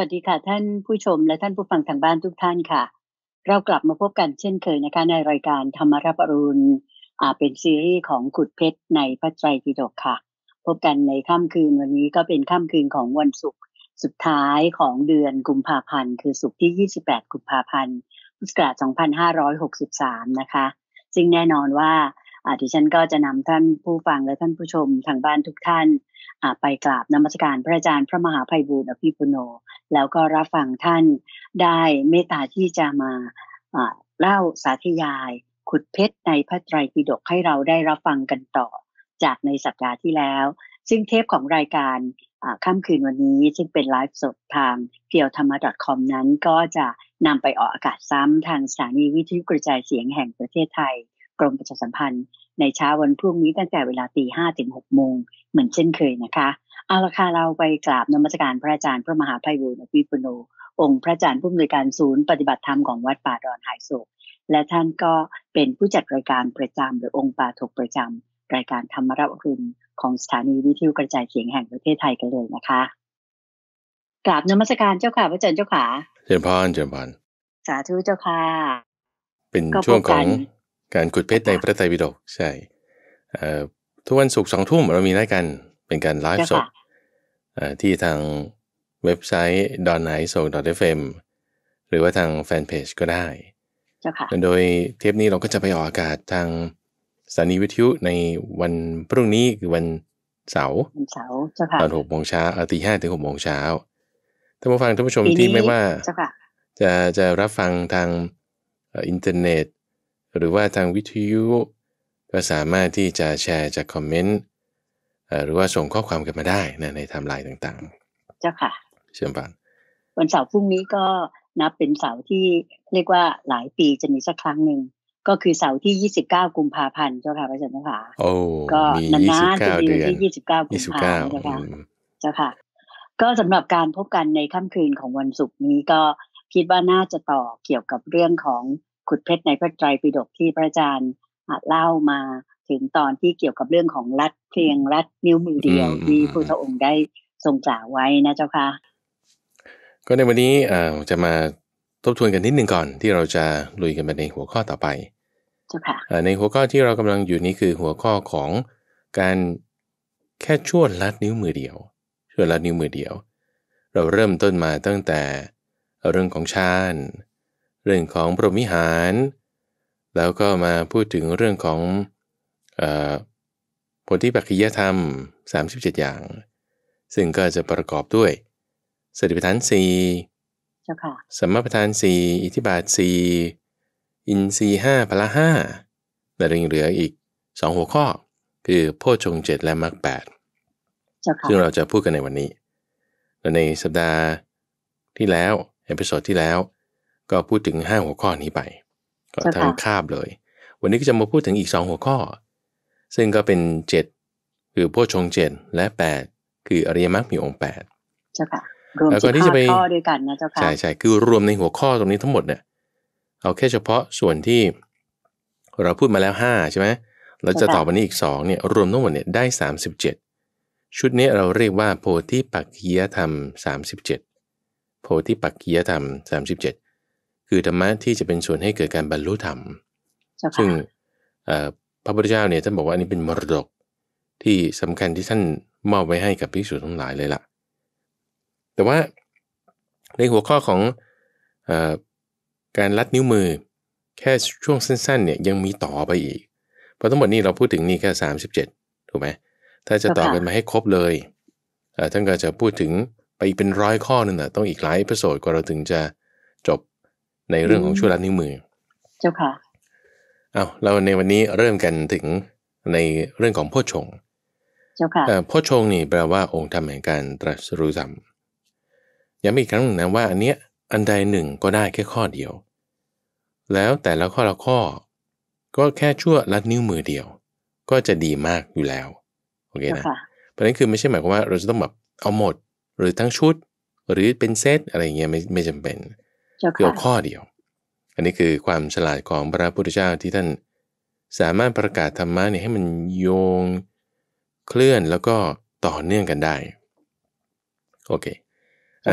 วัสดีค่ะท่านผู้ชมและท่านผู้ฟังทางบ้านทุกท่านค่ะ เรากลับมาพบกันเช่นเคยนะคะในรายการธรรมรับรุณเป็นซีรีส์ของขุดเพชรในพระไตรปิฎกค่ะ พบกันในค่ำคืนวันนี้ก็เป็นค่ำคืนของวันศุกร์สุดท้ายของเดือนกุมภาพันธ์คือศุกร์ที่ 28 กุมภาพันธ์ พุทธศักราช2563 นะคะซึ่งแน่นอนว่าดิฉันก็จะนำท่านผู้ฟังและท่านผู้ชมทางบ้านทุกท่าน ไปกราบนมัสการพระอาจารย์พระมหาภัยบูรณ์อภิปุโน แล้วก็รับฟังท่านได้เมตตาที่จะมาเล่าสาธยาย ขุดเพชรในพระไตรปิฎกให้เราได้รับฟังกันต่อจากในสัปดาห์ที่แล้ว ซึ่งเทปของรายการค่ำคืนวันนี้ ซึ่งเป็นไลฟ์สดทางเกียวธรรมะ .com นั้นก็จะนำไปออกอากาศซ้ำทางสถานีวิทยุกระจายเสียงแห่งประเทศไทยกรมประชาสัมพันธ์ในเช้าวันพรุ่งนี้ตั้งแต่เวลาตีห้าถึงหกโมงเหมือนเช่นเคยนะคะ เอาละค่ะเราไปกราบนมัสการพระอาจารย์พระมหาไพบูลอภิปุโนองค์พระอาจารย์ผู้อำนวยการศูนย์ปฏิบัติธรรมของวัดป่าดอนหายโศกและท่านก็เป็นผู้จัดรายการประจำหรือองค์ปาถกประจำรายการธรรมรับรุณของสถานีวิทยุกระจายเสียงแห่งประเทศไทยกันเลยนะคะกราบนมัสการเจ้าค่ะพระอาจารย์เจ้าค่ะเจริญพรเจริญพรสาธุเจ้าค่ะเป็นช่วงของการขุดเพชรในพระไตรปิฎกใช่ทุกวันศุกร์สองทุ่มเรามีนัดกัน เป็นการไลฟ์สดที่ทางเว็บไซต์ดอนไน่งดอทเอฟเอมหรือว่าทางแฟนเพจก็ได้ โดยเทปนี้เราก็จะไปออกอากาศทางสถานีวิทยุในวันพรุ่งนี้คือวันเสาร์ตอนหกโมงเช้าตีห้าถึงหกโมงเช้าท่านผู้ฟังท่านผู้ชมที่ไม่ว่าจะจะรับฟังทางอินเทอร์เน็ตหรือว่าทางวิทยุก็สามารถที่จะแชร์จะคอมเมนต์หรือว่าส่งข้อความกันมาได้นะในไทม์ไลน์ต่างๆ เจ้าค่ะ เชิญปังวันเสาร์พรุ่งนี้ก็นับเป็นเสาร์ที่เรียกว่าหลายปีจะมีสักครั้งหนึ่ง ก็คือเสาร์ที่ 29กุมภาพันธ์เจ้าค่ะพระอันาร์ค่ะ โอ้ก็นานๆจะมีนที่29กุมภาพันธ์เจ้าค่ะเจ้าค่ะ ก็สำหรับการพบกันในค่ำคืนของวันศุกร์นี้ก็คิดว่าน่าจะต่อเกี่ยวกับเรื่องของขุดเพชรในพระไตรปิฎกที่พระอาจารย์เล่ามาถึงตอนที่เกี่ยวกับเรื่องของรัดเพียงรัดนิ้วมือเดียวที่พระองค์ได้ทรงกล่าวไว้นะเจ้าค่ะก็ในวันนี้อ่จะมาทบทวนกันนิดนึงก่อนที่เราจะลุยกันไปในหัวข้อต่อไปเจ้าค่ะในหัวข้อที่เรากำลังอยู่นี้คือหัวข้อของการแค่ชั่วรลัดนิ้วมือเดียวชั่วรลัดนิ้วมือเดียว เราเริ่มต้นมาตั้งแต่เรื่องของฌานเรื่องของพรหมิหาร แล้วก็มาพูดถึงเรื่องของโพธิปัจจัยธรรม 37 อย่าง ซึ่งก็จะประกอบด้วยสติปัฏฐานสี่สมปฐานสี่อิทธิบาทสี่อินทรีห้าพละห้าแต่ยังเหลืออีกสองหัวข้อ คือโพชงเจ็ดและมรรคแปดซึ่งเราจะพูดกันในวันนี้และในสัปดาห์ที่แล้วเอพิโซดที่แล้วก็พูดถึง 5 หัวข้อนี้ไป ก็ทั้งคาบเลย วันนี้ก็จะมาพูดถึงอีก 2 หัวข้อ ซึ่งก็เป็น 7 คือพวกชงเจ็ดและ 8 คืออริยมรรคมีองค์8ปด้ล้วก็ที่จะไปข้อด้วยกันนะเจ้าค่ะ ใช่ใช่คือรวมในหัวข้อตรงนี้ทั้งหมดเนี่ยเอาแค่เฉพาะส่วนที่เราพูดมาแล้ว5ใช่ไหมเราจะต่อวันนี้อีก2เนี่ยรวมทั้งหมดเนี่ยได้ 37ชุดนี้เราเรียกว่าโพธิปักกียธรรม37โพธิปักกียธรรม37คือธรรมะที่จะเป็นส่วนให้เกิดการบรรลุธรรมซึ่งพระพุทธเจ้าเนี่ยท่านบอกว่าอันนี้เป็นมรดก ที่สำคัญที่ท่าน มอบไว้ให้กับพิจนุทั้งหลายเลยละ่ะ แต่ว่าในหัวข้อของอการลัดนิ้วมือแค่ช่วงสั้นๆเนี่ยยังมีต่อไปอีก เพราะทั้งหมดนี้เราพูดถึงนี่แค่ 37ถูกไหมถ้าจะต่อกันมาให้ครบเลยท่านก็จะพูดถึงไปอีกเป็นร้อยข้อนึงนะต้องอีกหลายประโยชน์กว่าเราถึงจะในเรื่องของชั่วร้านิ้วมือ เจ้าค่ะเอาเราในวันนี้เริ่มกันถึงในเรื่องของพ่อชงเจ้าค่ะพ่อชงนี่แปลว่าองค์ธรรมแห่งการตรัสรู้ธรรมย้ำอีกครั้งหนึ่งนะว่า อันเนี้ยอันใดหนึ่งก็ได้แค่ข้อเดียว แล้วแต่ละข้อละข้อ ก็แค่ชั่วลัดนิ้วมือเดียว ก็จะดีมากอยู่แล้ว โอเคนะ เพราะนั้นคือไม่ใช่หมายความว่าเราจะต้องแบบเอาหมด หรือทั้งชุดหรือเป็นเซต อะไรเงี้ยไม่ไม่จำเป็นเกี่ยวข้อเดียว อันนี้คือความฉลาดของพระพุทธเจ้าที่ท่านสามารถประกาศธรรมะเนี่ยให้มันโยงเคลื่อนแล้วก็ต่อเนื่องกันได้โอเค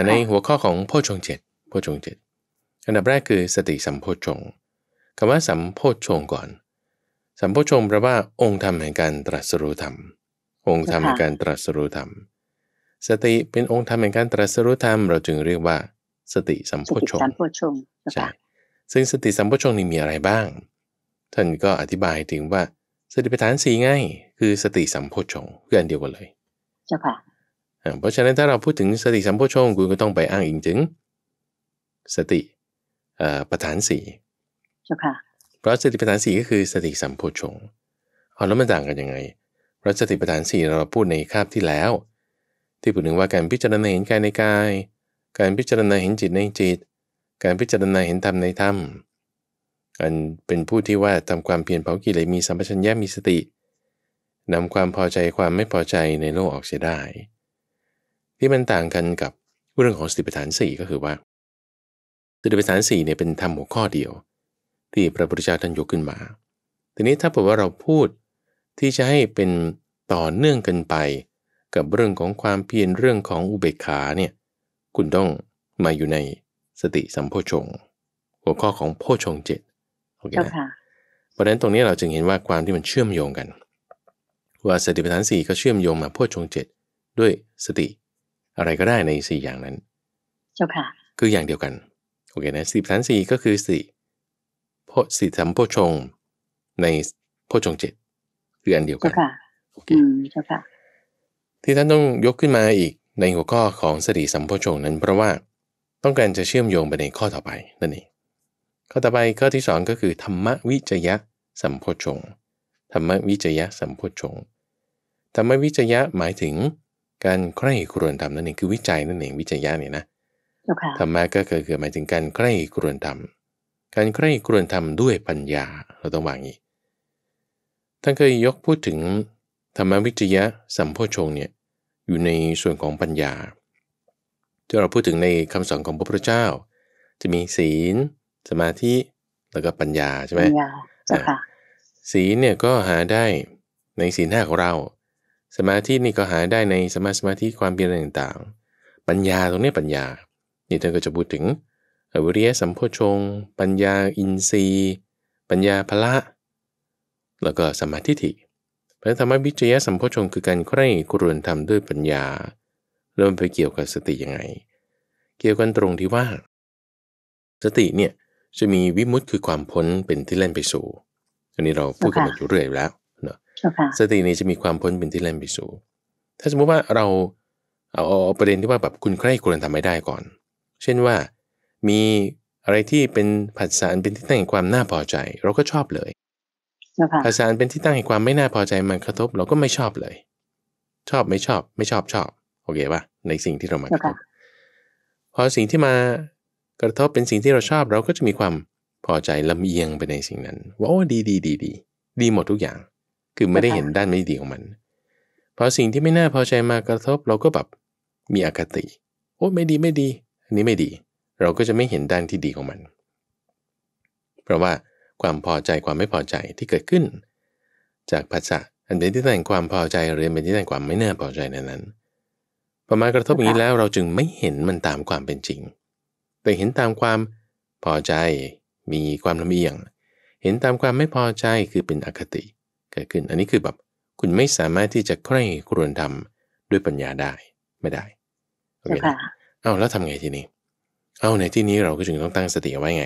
ในหัวข้อของโพชงเจ็ดโพชงเจ็ดอันดับแรกคือสติสัมโพชงคำว่าสัมโพชงก่อน สัมโพชงแปลว่าองค์ธรรมแห่งการตรัสรู้ธรรม องค์ธรรมแห่งการตรัสรู้ธรรมสติเป็นองค์ธรรมแห่งการตรัสรู้ธรรมเราจึงเรียกว่าสติสัมโพชงใช่ซึ่งสติสัมโพชงนี่มีอะไรบ้างท่านก็อธิบายถึงว่าสติปัฏฐานสีง่าย คือสติสัมโพชงคืออันเดียวกันเลยเจ้าค่ะเพราะฉะนั้นถ้าเราพูดถึงสติสัมโพชงคุณก็ต้องไปอ้างอิงถึงสติปัฏฐานสี่เจ้าค่ะเพราะสติปัฏฐานสี่ก็คือสติสัมโพชงเอาแล้วมันต่างกันยังไงเพราะสติปัฏฐานสี่เราพูดในคาบที่แล้ว ที่พูดถึงว่าการพิจารณาเห็นกายในกายการพิจารณาเห็นจิตในจิต การพิจารณาเห็นธรรมในธรรมการเป็นผู้ที่ว่าทำความเพียรเผากิเลสมีสัมปชัญญะมีสติ นำความพอใจความไม่พอใจในโลกออกเสียได้ ที่มันต่างกันกับเรื่องของสติปัฏฐาน4ก็คือว่าสติปัฏฐาน4เนี่ยเป็นธรรมหัวข้อเดียวที่พระพุทธเจ้าท่านยกขึ้นมา ทีนี้ถ้าบอกว่าเราพูดที่จะให้เป็นต่อเนื่องกันไป กับเรื่องของความเพียรเรื่องของอุเบกขาเนี่ยคุณต้องมาอยู่ในสติสัมโพชงหัวข้อของโพชงเจ็ดโอเคนะเพราะฉะนั้นตรงนี้เราจึงเห็นว่าความที่มันเชื่อมโยงกัน ว่าสติปัฏฐานสี่ก็เชื่อมโยงมาโพชงเจ็ดด้วยสติ อะไรก็ได้ในสี่อย่างนั้นเจ้าค่ะคืออย่างเดียวกันโอเคนะสติปัฏฐานสี่ก็คือสติโพสติสัมโพชงในโพชงเจ็ดคืออันเดียวกันเจ้าค่ะโอเคเจ้าค่ะที่ท่านต้องยกขึ้นมาอีกในหัวข้อของสติสัมโพชฌงนั้นเพราะว่าต้องการจะเชื่อมโยงไปในข้อต่อไปนั่นเองข้อต่อไปข้อที่2ก็คือธรรมวิจยะสัมโพชฌงธรรมวิจยะสัมโพชฌงธรรมวิจยะหมายถึง การใคร่ครวญธรรมนั่นเองคือวิจัยนั่นเองวิจยะเนี่ยนะธรรมะก็คือหมายถึงการใคร่ครวญธรรมการใคร่ครวญธรรมด้วยปัญญาเราต้องวางอีกท่านเคยยกพูดถึงธรรมวิจยะสัมโพชฌงเนี่ยอยู่ในส่วนของปัญญาที่เราพูดถึงในคำสอนของพระพุทธเจ้า จะมีศีล สมาธิ แล้วก็ปัญญาใช่ไหมศีลเนี่ยก็หาได้ในศีลห้าของเรา สมาธินี่ก็หาได้ในสมาสมาธิความเพียรต่างๆ ปัญญาตรงนี้ปัญญานี่ท่านก็จะพูดถึงวิริยสัมโพชง ปัญญาอินทรีย์ ปัญญาพละ แล้วก็สมาธิิพระธรรมวิจยะสัมโพชงคือการใคร่ครวญธรรมด้วยปัญญา เริ่มไปเกี่ยวกับสติยังไง เกี่ยวกันตรงที่ว่า สติเนี่ย จะมีวิมุตตคือความพ้นเป็นที่เล่นไปสู่อันนี้เราพูดกันมาอยู่เรื่อยแล้วเนาะสตินี่จะมีความพ้นเป็นที่เล่นไปสู่ ถ้าสมมุติว่าเราเอาประเด็นที่ว่าแบบคุณใคร่ควรทำไม่ได้ก่อน เช่นว่ามีอะไรที่เป็นผัสสะเป็นที่ตั้แห่งความน่าพอใจ เราก็ชอบเลยภาษาเป็นที่ตั้งแห่งความไม่น่าพอใจมันกระทบเราก็ไม่ชอบเลย ชอบไม่ชอบ ไม่ชอบชอบ โอเคปะในสิ่งที่เรามากระทบพอสิ่งที่มากระทบเป็นสิ่งที่เราชอบเราก็จะมีความพอใจลำเอียงไปในสิ่งนั้น ว่าโอ้ดีดีดีดีดีหมดทุกอย่าง คือไม่ได้เห็นด้านไม่ดีของมันพอสิ่งที่ไม่น่าพอใจมากระทบเราก็แบบมีอคติโอ้ไม่ดีไม่ดี อันนี้ไม่ดี เราก็จะไม่เห็นด้านที่ดีของมันเพราะว่าความพอใจความไม่พอใจที่เกิดขึ้น จากภาษาอันเป็นที่แต่งความพอใจหรือเป็นที่แต่งความไม่น่าพอใจนั้นนั้นพอมากระทบอย่างนี้แล้ว เราจึงไม่เห็นมันตามความเป็นจริง แต่เห็นตามความพอใจมีความลำเอียง เห็นตามความไม่พอใจคือเป็นอคติเกิดขึ้น อันนี้คือแบบคุณไม่สามารถที่จะใคร่ครวญทำด้วยปัญญาได้ไม่ได้โอเคอ้าอาแล้วทำไงทีนี้เอาในที่นี้เราก็จึงต้องตั้งสติไว้ไง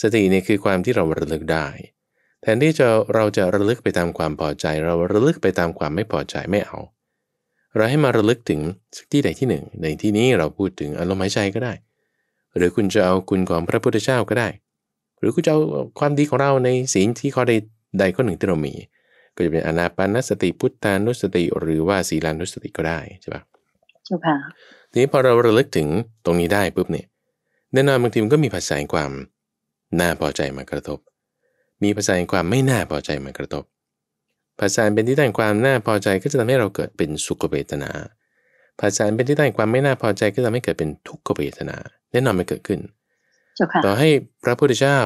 สติเนี่ยคือความที่เราระลึกได้ แทนที่จะเราจะระลึกไปตามความพอใจ เราระลึกไปตามความไม่พอใจไม่เอา เราให้มาระลึกถึงที่ใดที่หนึ่ง ในที่นี้เราพูดถึงอารมณ์หายใจก็ได้ หรือคุณจะเอาคุณของพระพุทธเจ้าก็ได้ หรือคุณจะเอาความดีของเราในศีลที่ข้อใดใดข้อหนึ่งที่เรามี ก็จะเป็นอนาปานสติพุทธานุสติหรือว่าศีลานุสติก็ได้ใช่ปะใช่ค่ะทีนี้พอเราระลึกถึงตรงนี้ได้ปุ๊บเนี่ยแน่นอนบางทีมันก็มีภาษาความน่าพอใจมากระทบ มีภาษาแห่งความไม่น่าพอใจมากระทบ ภาษาเป็นที่ตั้งความน่าพอใจก็จะทำให้เราเกิดเป็นสุขเวทนา ภาษาเป็นที่ตั้งความไม่น่าพอใจก็ทะไให้เกิดเป็นทุกขเวทนาแน่นอนไม่เกิดขึ้นต่อให้พระพุทธเจ้า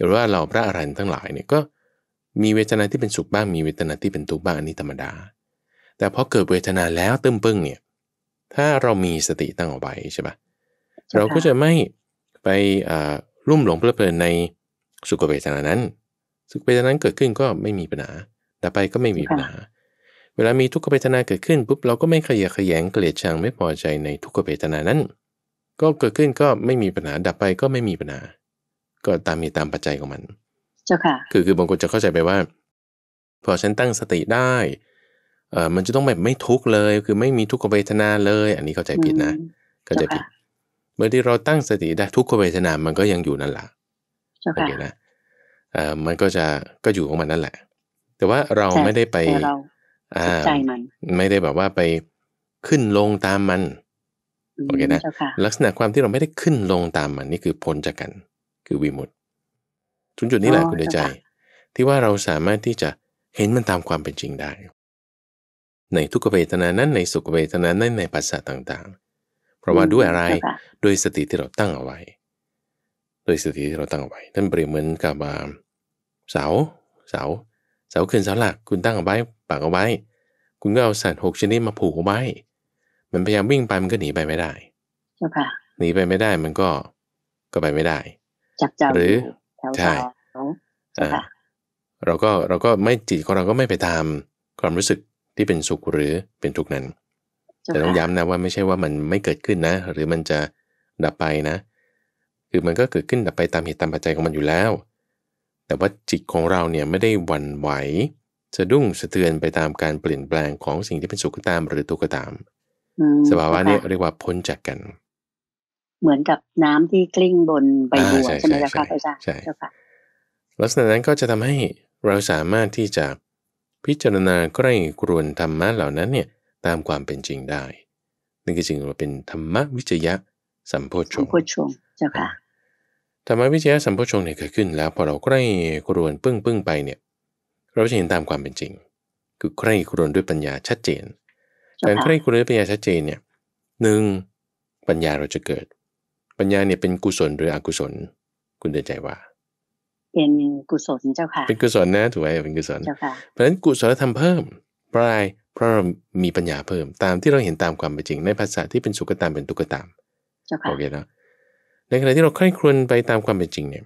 หรือว่าเราพระอรหันต์ทั้งหลายเนี่ยก็มีเวทนาที่เป็นสุขบ้างมีเวทนาที่เป็นทุกข์บ้างอันนี้ธรรมดา แต่พอเกิดเวทนาแล้วตึมปึ้งเนี่ยถ้าเรามีสติตั้งเอาไว้ใช่ปะเราก็จะไม่ไปอ่ารุ่มหลงเพลิดเพลินในสุขเวทนานั้นสุขเวทนานั้นเกิดขึ้นก็ไม่มีปัญหาดับไปก็ไม่มีปัญหา เวลามีทุกขเวทนาเกิดขึ้นปุ๊บเราก็ไม่ขยะแขยงเกลียดชังไม่พอใจในทุกขเวทนานั้น ก็เกิดขึ้นก็ไม่มีปัญหาดับไปก็ไม่มีปัญหาก็ตามมีตามปัจจัยของมันเจ้าค่ะคือคือบางคนจะเข้าใจไปว่าพอฉันตั้งสติได้เออมันจะต้องแบบไม่ทุกข์เลยคือไม่มีทุกขเวทนาเลย อันนี้เข้าใจผิดนะเข้าใจผิดมื่อที่เราตั้งสติได้ทุกขเวทนามันก็ยังอยู่นั่นแหละโอเคนะเอ่อมันก็จะก็อยู่ของมันนั่นแหละ แต่ว่าเราไม่ได้ไปอ่าไม่ได้แบบว่าไปขึ้นลงตามมันโอเคนะลักษณะความที่เราไม่ได้ขึ้นลงตามมันนี่คือพ้นจากกัน คือวิมุตถึงจุดนี้แหละคุณใจ ที่ว่าเราสามารถที่จะเห็นมันตามความเป็นจริงได้ ในทุกเวทนานั้นในสุขเวทนานั้นในปัสสะต่างๆเพราะว่าด้วยอะไรด้วยสติที่เราตั้งเอาไว้ด้วยสติที่เราตั้งเอาไว้ท่านเปรียบเหมือนกับเสา เสาเสาขึ้นเสาหลักคุณตั้งเอาไว้ปักเอาไว้ คุณก็เอาสัตว์หกชนิดมาผูกเอาไว้มันพยายามวิ่งไปมันก็หนีไปไม่ได้หนีไปไม่ได้มันก็ก็ไปไม่ได้จับจหรือใช่เราก็เราก็ไม่จิตของเราก็ไม่ไปตามความรู้สึกที่เป็นสุขหรือเป็นทุกข์นั้นแต่ต้องย้ำนะว่าไม่ใช่ว่ามันไม่เกิดขึ้นนะหรือมันจะดับไปนะคือมันก็เกิดขึ้นดับไปตามเหตุตามปัจจัยของมันอยู่แล้ว แต่ว่าจิตของเราเนี่ยไม่ได้วันไหวสะดุ้งสะเทือนไปตามการเปลี่ยนแปลงของสิ่งที่เป็นสุขกตามหรือทุกข์ตามสภาวะนี้เรียกว่าพ้นจากกัน เหมือนกับน้ำที่กลิ้งบนใบบัวใช่ไหมครับอาจารย์ใช่ค่ะลักษณะนั้นก็จะทำให้เราสามารถที่จะพิจารณาใกล้กรวนธรรมะเหล่านั้นเนี่ยตามความเป็นจริงได้ นั่นก็จึงว่าเป็นธรรมวิจยะสัมโพชงสัมโพชงเจ้าค่ะธรรมวิจยะสัมโพชงเนี่ยเกิดขึ้นแล้วพอเราใกล้ครวนปึ้งปึ้งไปเนี่ย เราจะเห็นตามความเป็นจริง คือใกล้ครวนด้วยปัญญาชัดเจนการใกล้กรวนด้วยปัญญาชัดเจนเนี่ยหนึ่งปัญญาเราจะเกิด ปัญญาเนี่ยเป็นกุศลหรืออกุศล คุณเดินใจว่าเป็นกุศลเจ้าค่ะเป็นกุศลนะถูกไหมเป็นกุศลเจ้าค่ะเพราะฉะนั้นกุศลธรรมเพิ่มปลายเพราะเรามีปัญญาเพิ่มตามที่เราเห็นตามความเป็นจริง ในภาษาที่เป็นสุกตามเป็นตุกตามโอเคนะในขณะที่เราค่อยครวนไปตามความเป็นจริงเนี่ย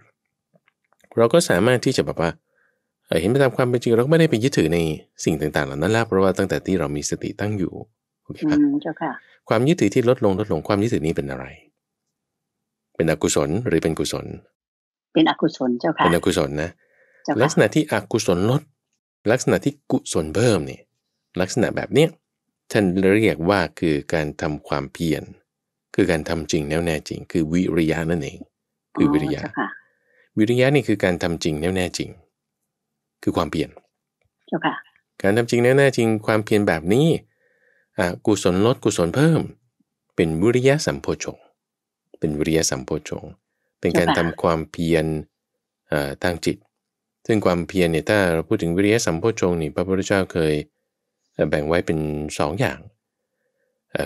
เราก็สามารถที่จะแบบว่าเห็นไปตามความเป็นจริง เราก็ไม่ได้ไปยึดถือในสิ่งต่างๆเหล่านั้นแล้วเพราะว่าตั้งแต่ที่เรามีสติตั้งอยู่โอเคปะความยึดถือที่ลดลงลดลงความยึดถือนี้เป็นอะไร เป็นอกุศลหรือเป็นกุศล เป็นอกุศลเจ้าค่ะเป็นอกุศลนะลักษณะที่อกุศลลด ลักษณะที่กุศลเพิ่มเนี่ยลักษณะแบบนี้ท่านเรียกว่าคือการทำความเพียรคือการทำจริงแน่แน่จริง คือวิริยะนั่นเองคือวิริยะวิริยะนี่คือการทำจริงแน่แน่จริง คือความเพียรการทำจริงแน่แน่จริง ความเพียรแบบนี้อ่ะกุศลลด กุศลเพิ่ม เป็นวิริยะสัมโพชงเป็นวิริยะสัมโพชงเป็นการทำความเพียรทางจิต ซึ่งความเพียรเนี่ยถ้าเราพูดถึงวิริยะสัมโพชงนี่พระพุทธเจ้าเคยแบ่งไว้เป็น 2ออย่าง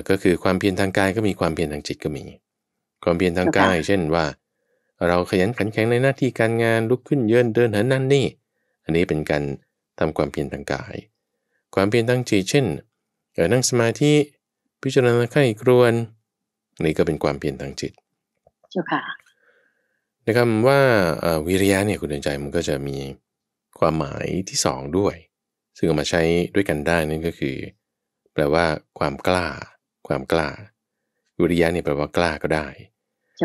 ก็คือความเพียรทางกายก็มีความเพียรทางจิตก็มี ความเพียรทางกาย เช่นว่า เราขยันขันแข็งในหน้าที่การงานลุกขึ้นเยืนเดินเหินนั่นนี่ อันนี้เป็นการทำความเพียรทางกาย ความเพียรทางจิตเช่นนั่งสมาธิพิจารณาไข้ครวน นี่ก็เป็นความเพียรทางจิตเจ้าค่ะในคำว่าวิริยะเนี่ยคุณเดินใจมันก็จะมีความหมายที่สองด้วยซึ่งเอามาใช้ด้วยกันได้นั่นก็คือ แปลว่าความกล้า ความกล้าวิริยะเนี่ยแปลว่ากล้าก็ได้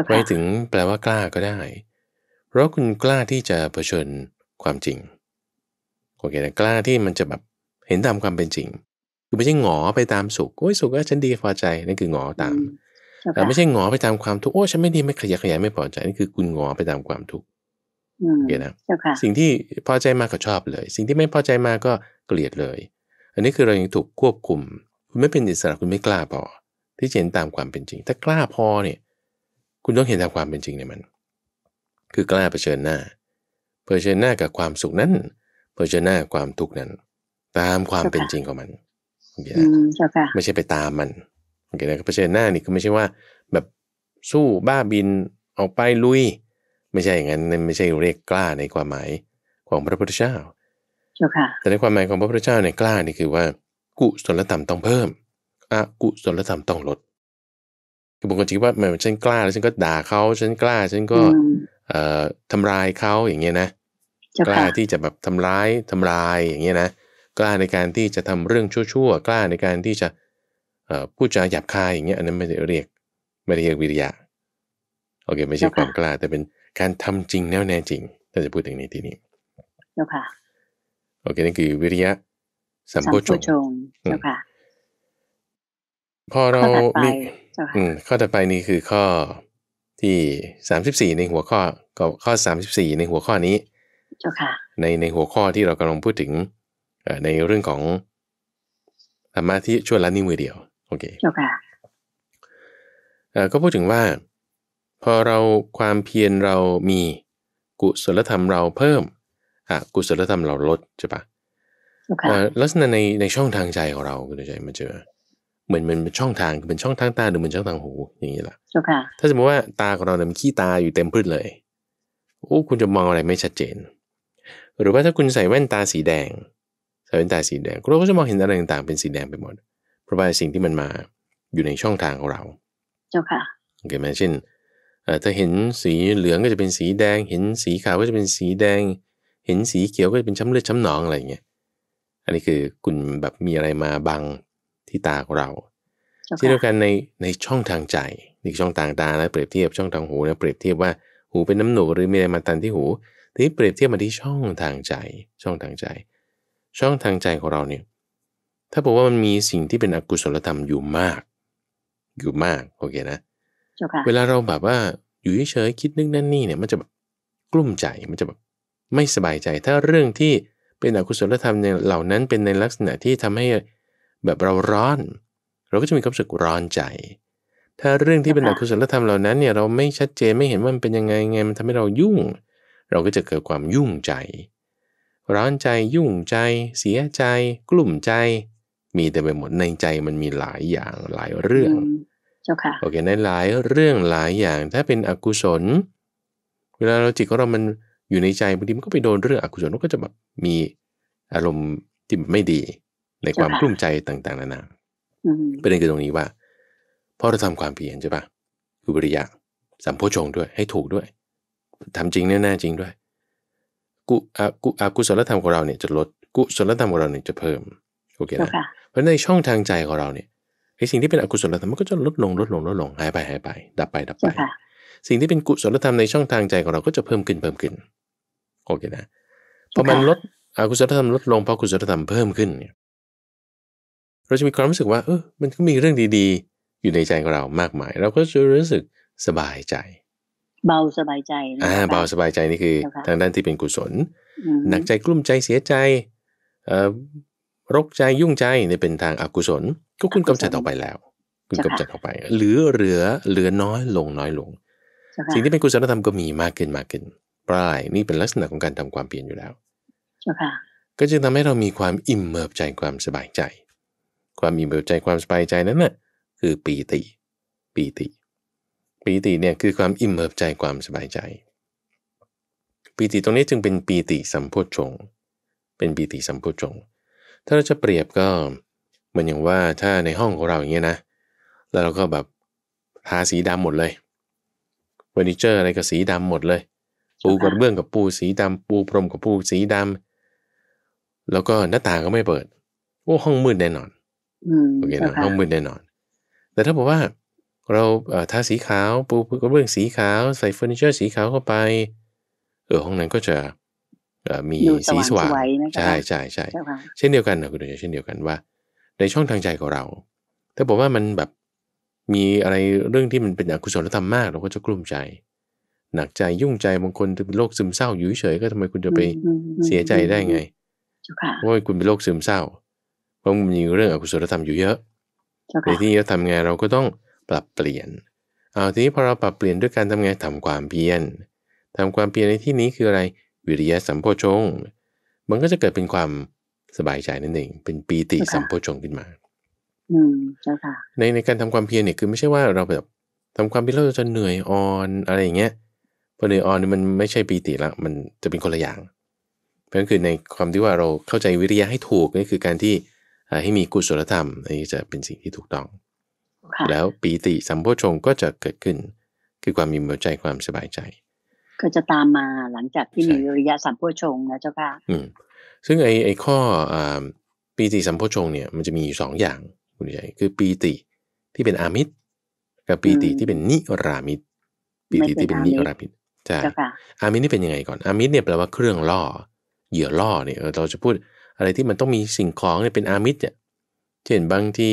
ไปถึงแปลว่ากล้าก็ได้ เพราะคุณกล้าที่จะเผชิญความจริงโอเคนะกล้าที่มันจะแบบเห็นตามความเป็นจริง คือไม่ใช่หงอไปตามสุขโอ้ยสุขก็ฉันดีพอใจนั่นคือหงอตาม แต่ไม่ใช่หงอไปตามความทุกข์โอ้ฉันไม่ดีไม่ขยนขยนไม่พอใจนี่คือคุณหงอไปตามความทุกข์เห็นนะสิ่งที่พอใจมาก็ชอบเลย สิ่งที่ไม่พอใจมาก็เกลียดเลย อันนี้คือเรายังถูกควบคุมคุณไม่เป็นอิสระคุณไม่กล้าพอที่จะเห็นตามความเป็นจริง ถ้ากล้าพอเนี่ย คุณต้องเห็นตามความเป็นจริงเนี่ยมัน คือกล้าเผชิญหน้าเผชิญหน้ากับความสุขนั้นเผชิญหน้าความทุกข์นั้น ตามความเป็นจริงของมันโอเคนะไม่ใช่ไปตามมันโอเคนะเผชิญหน้านี่ก็ไม่ใช่ว่า แบบสู้บ้าบินออกไปลุยไม่ใช่อย่างนั้นไม่ใช่เรียกกล้าในความหมายของพระพุทธเจ้าแต่ในความหมายของพระพุทธเจ้าเนี่ยกล้านี่คือว่า กุศลธรรมต้องเพิ่มอกุศลธรรมต้องลดคือบางคนคิดว่าแมนฉันกล้าแล้วฉันก็ด่าเขาฉันกล้าฉันก็เอ่อทำร้ายเขาอย่างเงี้ยนะกล้าที่จะแบบทำร้ายทำลายอย่างเงี้ยนะกล้าในการที่จะทำเรื่องชั่วๆกล้าในการที่จะเอ่อพูดจาหยาบคายอย่างเงี้ยอันนั้นไม่ได้เรียกไม่ได้เรียกวิริยะโอเคไม่ใช่ความกล้าแต่เป็นการทำจริงแน่วแน่จริงถ้าจะพูดถึงในที่นี้เจ้าค่ะโอเคนั่นคือวิริยะสัมโพชงเจ้าค่ะ พอเรามีข้อต่อไปนี้คือข้อที่สามสิบสี่ในหัวข้อ ก็ข้อสามสิบสี่ในหัวข้อนี้เจ้าค่ะ ในในหัวข้อที่เรากำลังพูดถึงในเรื่องของธรรมะที่ช่วยละนิ้วมือเดียวโอเคเจ้าค่ะก็พูดถึงว่าพอเราความเพียรเรามีกุศลธรรมเราเพิ่มอะกุศลธรรมเราลดใช่ปะ okay. ลักษณะในในช่องทางใจของเราคุณใจมันเจอ เหมือนมันเป็นช่องทางเป็นช่องทางตาหรือเป็นช่องทางหูอย่างนี้แหละ okay. ถ้าสมมติว่าตาของเราเนี่ยมันขี้ตาอยู่เต็มพื้นเลยโอ้คุณจะมองอะไรไม่ชัดเจน หรือว่าถ้าคุณใส่แว่นตาสีแดงใส่แว่นตาสีแดงเราก็จะมองเห็นอะไรต่างๆเป็นสีแดงไปหมดเพราะว่าสิ่งที่มันมาอยู่ในช่องทางของเราเจ้าค่ะโอเคไหมเช่นถ้าเห็นสีเหลืองก็จะเป็นสีแดง เห็นสีขาวก็จะเป็นสีแดง เห็นสีเขียวก็จะเป็นช้ำเลือดช้ำหนองอะไรเงี้ย อันนี้คือคุณแบบมีอะไรมาบังที่ตาของเรา ที่เดียวกันในในช่องทางใจนี่ช่องทางตาแล้วเปรียบเทียบช่องทางหูนะเปรียบเทียบว่าหูเป็นน้ำหนูหรือมีอะไรมาตันที่หู ทีนี้เปรียบเทียบมาที่ช่องทางใจ ช่องทางใจ ช่องทางใจของเราเนี่ย ถ้าบอกว่ามันมีสิ่งที่เป็นอกุศลธรรมอยู่มาก อยู่มากโอเคนะเวลาเราแบบว่าอยู่เฉยๆคิดนึกนั่นนี่เนี่ยมันจะแบบกลุ้มใจมันจะแบบไม่สบายใจ ถ้าเรื่องที่เป็นอกุศลธรรมเหล่านั้นเป็นในลักษณะที่ทำให้แบบเราร้อน เราก็จะมีความรู้สึกร้อนใจ ถ้าเรื่องที่เป็นอกุศลธรรม เหล่านั้นเนี่ยเราไม่ชัดเจนไม่เห็นว่า มันเป็นยังไงไงมันทำให้เรายุ่ง เราก็จะเกิดความยุ่งใจ ร้อนใจยุ่งใจ เสียใจ กลุ่มใจ มีแต่ไปหมดในใจมันมีหลายอย่างหลายเรื่องจ้าค่ะโอเคในหลายเรื่องหลายอย่าง ถ้าเป็นอกุศล เวลาเราจิตของเรามันอยู่ในใจบางทีมันก็ไปโดนเรื่องอกุศลมันก็จะแบบมีอารมณ์ที่ไม่ดี ในความกลุ้มใจต่างๆนานาประเด็นคือตรงนี้ว่าพอเราทำความเพียรใช่ปะคือบริยะสัมโพชงด้วย ให้ถูกด้วยทำจริงแน่ๆจริงด้วย กุอกุอกุศลธรรมของเราเนี่ย จะลดกุศลธรรมของเราเนี่ยจะเพิ่มโอเคนะเพราะในช่องทางใจของเราเนี่ยไอ้สิ่งที่เป็นอกุศลธรรมมันก็จะลดลงลดลงลดลงหายไปหายไปดับไปดับไป สิ่งที่เป็นกุศลธรรมในช่องทางใจของเราก็จะเพิ่มขึ้นเพิ่มขึ้นโอเคนะพอมันลดอกุศลธรรมลดลงพอกุศลธรรมเพิ่มขึ้นเนี่ยเราจะมีความรู้สึกว่าเออมันก็มีเรื่องดีๆ อยู่ในใจของเรามากมายเราก็จะรู้สึกสบายใจ เบาสบายใจอ่าเบาสบายใจนี่คือทางด้านที่เป็นกุศล หนักใจกลุ้มใจเสียใจเอ่อรกใจยุ่งใจนี่เป็นทางอกุศลก็คุณกำจัดออกไปแล้ว คุณกำจัดออกไปหรือเหลือเหลือน้อยลงน้อยลงสิ่งที่เป็นกุศลธรรมก็มีมากขึ้นมากขึ้นปลายนี่เป็นลักษณะของการทำความเปลี่ยนอยู่แล้ว ก็จึงทำให้เรามีความอิ่มเอิบใจความสบายใจความอิ่มเอิบใจความสบายใจนั้นน่ะคือปีติปีติปีติเนี่ยคือความอิ่มเอิบใจความสบายใจปีติตรงนี้จึงเป็นปีติสัมโพชงเป็นปีติสัมโพชงถ้าเราจะเปรียบก็มันอย่างว่าถ้าในห้องของเราอย่างเงี้ยนะแล้วเราก็แบบทาสีดำหมดเลยเฟอร์นิเจอร์อะไรก็สีดำหมดเลย ปูกระเบื้องกับปูสีดำปูพรมกับปูสีดำ แล้วก็หน้าต่างก็ไม่เปิดโอ้ห้องมืดแน่นอนโอเคนะห้องมืดแน่นอน แต่ถ้าบอกว่า เราทาสีขาวปูกระเบื้องสีขาว ใส่เฟอร์นิเจอร์ สีขาวเข้าไปเออห้องนั้นก็จะมีสีสว่างใช่ใช่ใช่ เช่นเดียวกันนะคุณเดชเช่นเดียวกันว่าในช่องทางใจของเรา ถ้าบอกว่ามันแบบมีอะไรเรื่องที่มันเป็นอกุศลธรรมมากเราก็จะกลุ้มใจ หนักใจยุ่งใจบางคนเป็นโรคซึมเศร้าอยู่เฉยก็ทำไมคุณจะไปเสียใจได้ไงเพราะคุณเป็นโรคซึมเศร้า เพราะมันมีเรื่องอกุศลธรรมอยู่เยอะในที่เราทำไงเราก็ต้องปรับเปลี่ยน เอาทีนี้พอเราปรับเปลี่ยนด้วยการทำไงทำความเพียรทำความเพียรในที่นี้คืออะไรวิริยะสัมโพชงมันก็จะเกิดเป็นความสบายใจนั่นเองเป็นปีติสัมโพชงขึ้นมาในในการทำความเพียรเนี่ยคือไม่ใช่ว่าเราแบบทำความเพียรล้วจะเหนื่อยอ่อนอะไรอย่างเงี้ยพอเหนื่อยอ่อนมันไม่ใช่ปีติละมันจะเป็นคนละอย่าง เพราะนั้นคือในความที่ว่าเราเข้าใจวิริยะให้ถูกนี่คือการที่ให้มีกุศลธรรมนี่จะเป็นสิ่งที่ถูกต้องแล้วปีติสัมโพชงก็จะเกิดขึ้นคือความมีมใจความสบายใจ ก็จะตามมา หลังจากที่มีวิริยะสัมโพชงนะเจ้าค่ะซึ่งไอ้ไอข้ออปีติสัมโพชงเนี่ยมันจะมีอยู่สองอย่างคุณใหญ่คือปีติที่เป็นอามิตรกับปีติที่เป็นนิรามิตรปีติที่เป็นนิรามิตรใช่อามิตรนี่เป็นยังไงก่อน อามิตรเนี่ยแปลว่าเครื่องล่อเหยื่อล่อเนี่ยเราจะพูดอะไรที่มันต้องมีสิ่งของเนี่ยเป็นอามิตรเนี่ยเช่นบางที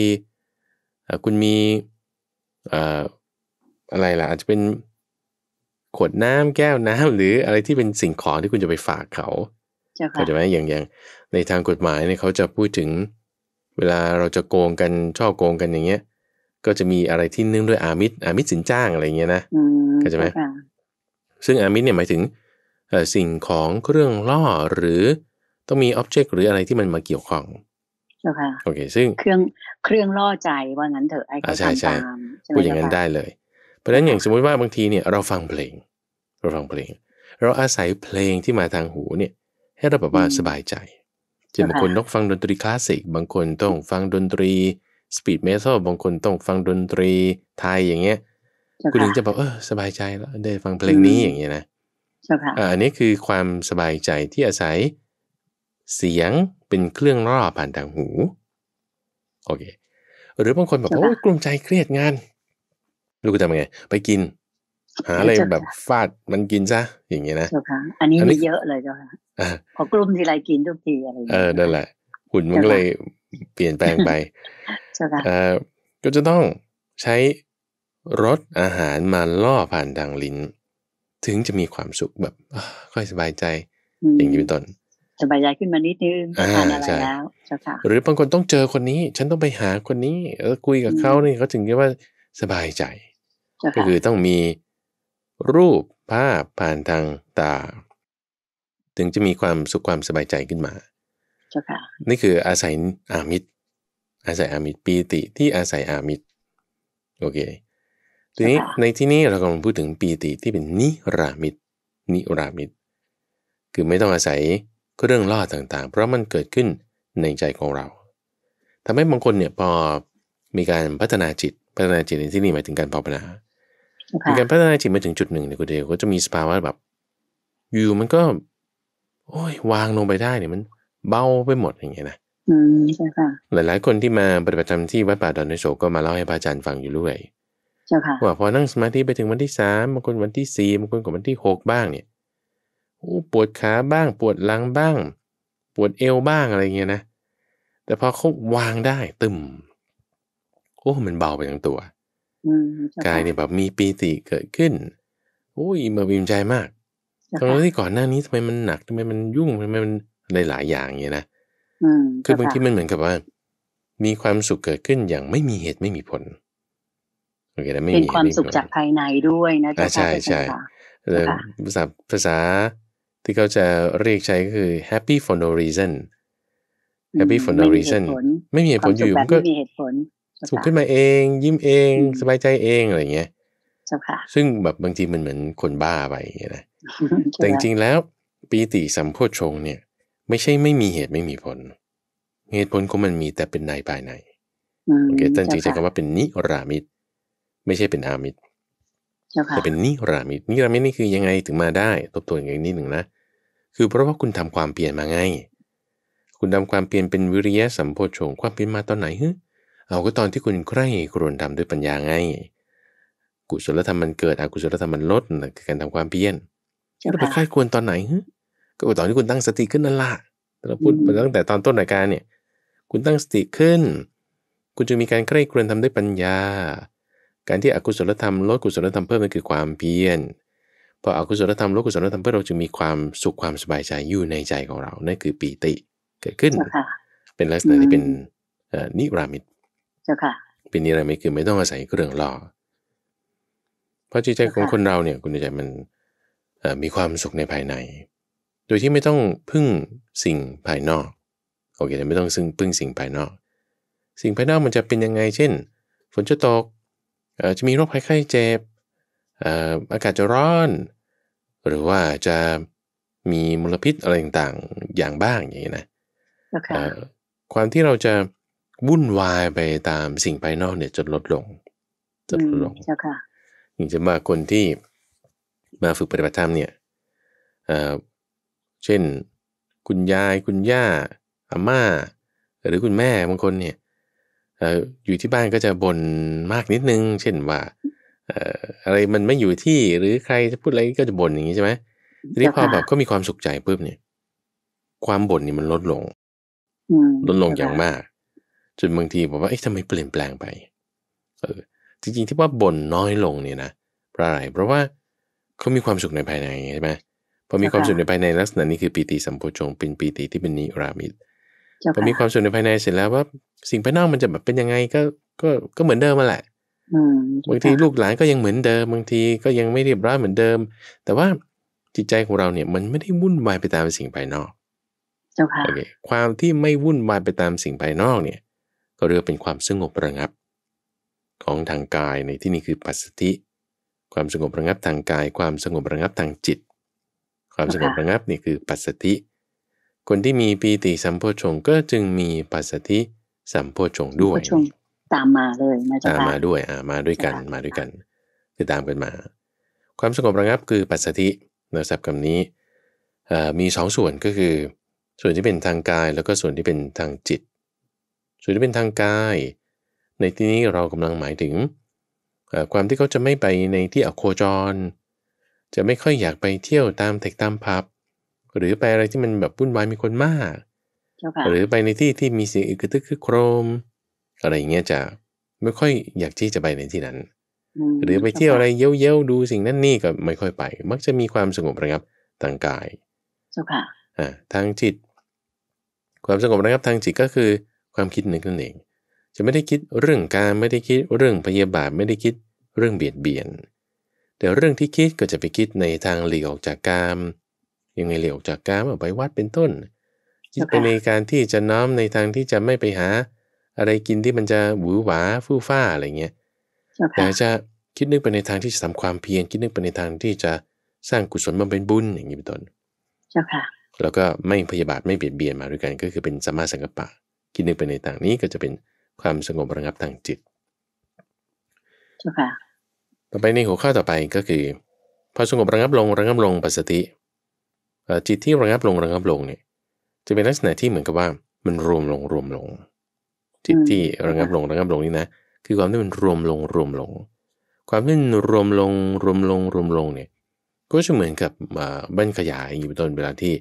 คุณมีอะไรล่ะ อาจจะเป็นขวดน้ำแก้วน้ำ หรืออะไรที่เป็นสิ่งของที่คุณจะไปฝากเขาเข้าใจไหมอย่างอย่างในทางกฎหมายเนี่ยเขาจะพูดถึงเวลาเราจะโกงกันชอบโกงกันอย่างเงี้ย ก็จะมีอะไรที่เนื่องด้วยอามิตร อามิตรสินจ้างอะไรเงี้ยนะเข้าใจไหมซึ่งอามิตรเนี่ยหมายถึงสิ่งของเครื่องล่อหรือต้องมีอ็อบเจกต์ หรืออะไรที่มันมาเกี่ยวข้องโอเคซึ่งเครื่องเครื่องล่อใจว่างั้นเถอะไอ้ก็ทตามพูดอย่างนั้นได้เลย เพราะฉะนั้นอย่างสมมุติว่าบางทีเนี่ย เราฟังเพลง เราฟังเพลง เราอาศัยเพลงที่มาทางหูเนี่ยให้เราแบบว่าสบายใจจะบางคนต้องฟังดนตรีคลาสสิก บางคนต้องฟังดนตรีสปีดเมทัลบางคนต้องฟังดนตรีไทยอย่างเงี้ย คุณถึงจะแบบเออสบายใจแล้วได้ฟังเพลงนี้อย่างเงี้ยนะอันนี้คือความสบายใจที่อาศัยเสียงเป็นเครื่องร่อผ่านทางหู โอเคหรือบางคนบอกโอ้กลุ้มใจเครียดงานลูกจะทำไง ไปกินหาอะไรแบบฟาดมันกินซะอย่างเงี้ยนะค่ะอันนี้มีเยอะเลยเจ้าค่ะพอกลุ่มทีไรกินทุกทีอะไรเออนั่นแหละหุ่นมันก็เลยเปลี่ยนแปลงไปเออก็จะต้องใช้รสอาหารมาล่อผ่านทางลิ้นถึงจะมีความสุขแบบค่อยสบายใจ อย่างนี้เป็นต้นสบายใจขึ้นมานิดนึงทานอะไรแล้วค่ะหรือบางคนต้องเจอคนนี้ ฉันต้องไปหาคนนี้แล้วคุยกับเขานี่เขาถึงจะว่าสบายใจ ก็คือต้องมีรูปภาพผ่านทางตาถึงจะมีความสุขความสบายใจขึ้นมา นี่คืออาศัยอามิตร อาศัยอามิตรปีติ ที่อาศัยอามิตรโอเคทีนี้ในที่นี้เรากำลังพูดถึงปีติที่เป็นนิรามิตร นิรามิตรคือไม่ต้องอาศัยเรื่องล่อต่างๆ เพราะมันเกิดขึ้นในใจของเรา ทำให้บางคนเนี่ยพอมีการพัฒนาจิต พัฒนาจิตในที่นี้หมายถึงการภาวนามีการพัฒนาจิตมาถึงจุดหนึ่งเนี่ยคุณเดียวก็จะมีสภาวะแบบ อยู่มันก็ โอ้ย วางลงไปได้เนี่ยมันเบาไปหมดอย่างเงี้ยนะอืมใช่ค่ะหลายคนที่มาปฏิบัติธรรมที่วัดป่าดอนในโศกก็มาเล่าให้พระอาจารย์ฟังอยู่เ้ว่ยว่าพอนั่งสมาธิไปถึงวันที่สามบางคนวันที่สี่บางคนกับวันที่หกบ้างเนี่ยโอ้ปวดขาบ้าง ปวดหลังบ้าง ปวดเอวบ้างอะไรเงี้ยนะแต่พอเขาวางได้ ตึมโอ้มันเบาไปทั้งตัวกายเนี่ยแบบมีปีติเกิดขึ้นโอ้ยมาบีมใจมากตอนที่ก่อนหน้านี้ทำไมมันหนักทำไมมันยุ่งทำไมมันหลายๆอย่างอย่างนี้นะคือบางทีมันเหมือนกับว่า มีความสุขเกิดขึ้นอย่างไม่มีเหตุไม่มีผลโอเคแล้วไม่มีเป็นความสุขจากภายในด้วยนะจ๊ะใช่ใช่ภาษาภาษาที่เขาจะเรียกใช้ก็คือ happy for no reason happy for no reason ไม่มีเหตุผลอยู่ก็ไมม่ีเหตุผลสุขขึ้นมาเอง ยิ้มเอง สบายใจเองอะไรเงี้ยซึ่งแบบบางทีมันเหมือนคนบ้าไปนะ แต่จริงๆแล้วปีติสัมโพชงเนี่ย ไม่ใช่ไม่มีเหตุไม่มีผล เหตุผลของมันมีแต่เป็นในภายใน โอเคท่านจริงใช้คำว่าเป็นนิรามิตรไม่ใช่เป็นอามิตร แต่เป็นนิรามิตรนิรามิตรนี่คือยังไงถึงมาได้ ตบทวนอย่างนี้หนึ่งนะ คือเพราะว่าคุณทำความเปลี่ยนมาไง คุณทำความเปลี่ยนเป็นวิริยะสัมโพชงความเปลี่ยนมาตอนไหนฮึเอาก็ตอนที่คุณใคร่ครวญทำด้วยปัญญาไง กุศลธรรมมันเกิดอกุศลธรรมมันลดนะคือการทำความเพียรเราไปคร่ควรตอนไหนก็ตอนที่คุณตั้งสติขึ้นนั่นละเราพูดตั้งแต่ตอนต้นรายการเนี่ยคุณตั้งสติขึ้น คุณจึงมีการใคร่ครวญทำด้วยปัญญา การที่อกุศลธรรมลดกุศลธรรมเพิ่มนั่นคือความเพียรพออกุศลธรรมลดกุศลธรรมเพิ่มเราจึงมีความสุขความสบายใจ อยู่ในใจของเรานั่นคือปีติเกิดขึ้น เป็นลักษณะที่เป็นนิรามิตเจ้าค่ะเป็นนิรามิตคือไม่ต้องอาศัยเครื่องล่อเพราะจิตใจของคนเราเนี่ยคุณใจมันมีความสุขในภายใน โดยที่ไม่ต้องพึ่งสิ่งภายนอกโอเคแต่ไม่ต้องซึ่งพึ่งสิ่งภายนอก สิ่งภายนอกมันจะเป็นยังไง เช่น ฝนจะตกจะมีโรคภัยไข้เจ็บอากาศจะร้อน หรือว่าจะมีมลพิษอะไรต่างๆอย่างบ้างอย่างนี้นะ okay. ความที่เราจะวุ่นวายไปตามสิ่งภายนอกเนี่ยจนลดลงจนลดลงใจ่ค่ะอย่างจะมาคนที่มาฝึกปฏิบัติธรรมเนี่ยเออเช่นคุณยายคุณย่าอาม่าหรือคุณแม่บางคนเนี่ยอยู่ที่บ้านก็จะบ่นมากนิดนึง เช่นว่าออะไรมันไม่อยู่ที่ หรือใครจะพูดอะไรก็จะบ่นอย่างนี้ใช่ไหมทีนี้พอแบบก็มีความสุขใจปุ๊บเนี่ย ความบ่นนี่มันลดลงลดลงอย่างมากจนบางทีบอกว่า เอ๊ะทำไมเปลี่ยนแปลงไป เออ จริงๆ ที่ว่าบ่นน้อยลงเนี่ยนะเพราะอะไร เพราะว่าเขามีความสุขในภายในใช่ไหมพอมีความสุขในภายในลักษณะนี้คือปีติสัมโพชงเป็นปีติที่เป็นนิรามิตพอมีความสุขในภายในเสร็จแล้วว่าสิ่งภายนอกมันจะแบบเป็นยังไง ก็ ก็ ก็เหมือนเดิมมาแหละบางทีลูกหลานก็ยังเหมือนเดิมบางทีก็ยังไม่เรียบร้อยเหมือนเดิม แต่ว่าจิตใจของเราเนี่ยมันไม่ได้วุ่นวายไปตามสิ่งภายนอกโอเค ความที่ไม่วุ่นวายไปตามสิ่งภายนอกเนี่ยก็เรียกเป็นความสงบระงับของทางกายในที่นี้คือปัสสติความสงบระงับทางกาย ความสงบระงับทางจิต ความสงบระงับนี่คือปัสสติคนที่มีปีติสัมโพชงก็จึงมีปัสสติสัมโพชงด้วยตามมาเลยนะจ๊ะตามมาด้วยอ่ามาด้วยกันมาด้วยกันคือตามกันมา ความสงบระงับคือปัสสติเราศับคำนี้ มีสองส่วนก็คือ ส่วนที่เป็นทางกายแล้วก็ส่วนที่เป็นทางจิตส่วนที่เป็นทางกายในที่นี้เรากำลังหมายถึงความที่เขาจะไม่ไปในที่อโคจร จะไม่ค่อยอยากไปเที่ยวตามเทคตามพับหรือไปอะไรที่มันแบบวุ่นวายมีคนมากหรือไปในที่ที่มีเสียงอึกทึกคือโครม อะไรอย่างเงี้ยจะไม่ค่อยอยากที่จะไปในที่นั้น หรือไปเที่ยวอะไรเย้ยวๆดูสิ่งนั้นนี่ก็ไม่ค่อย ไป มักจะมีความสงบระงับทางกายเจ้าทางจิต ความสงบระงับทางจิตก็คือความคิดนึกนั่นเอง จะไม่ได้คิดเรื่องการไม่ได้คิดเรื่องพยาบาท ไม่ได้คิดเรื่องเบียดเบียนแต่เรื่องที่คิดก็จะไปคิดในทางหลีกออกจากกามยังไงหลีกออกจากกามออกไปวัดเป็นต้น คิดไปในการที่จะน้อมในทางที่จะไม่ไปหาอะไรกินที่มันจะหวือหวาฟู่ฟ้าอะไรเงี้ยแต่จะคิดนึกไปในทางที่จะทำความเพียรคิดนึกไปในทางที่จะสร้างกุศลมันเป็นบุญอย่างนี้เป็นต้นค่ะแล้วก็ไม่พยาบาทไม่เบียดเบียนมาด้วยกันก็คือเป็นสัมมาสังกัปปะคิดนึกไปในต่างนี้ก็จะเป็นความสงบระงับทางจิต ต่อไปในหัวข้อต่อไปก็คือพอสงบระงับลงระงับลงปัสสติจิตที่ระงับลงระงับลงเนี่ยจะเป็นลักษณะที่เหมือนกับว่ามันรวมลงรวมลง จิตที่ระงับลงระงับลงนี่นะคือความที่มันรวมลงรวมลง ความที่มันรวมลงรวมลงรวมลงเนี่ยก็จะเหมือนกับบ้านขยายอยู่ต้นเวลาที่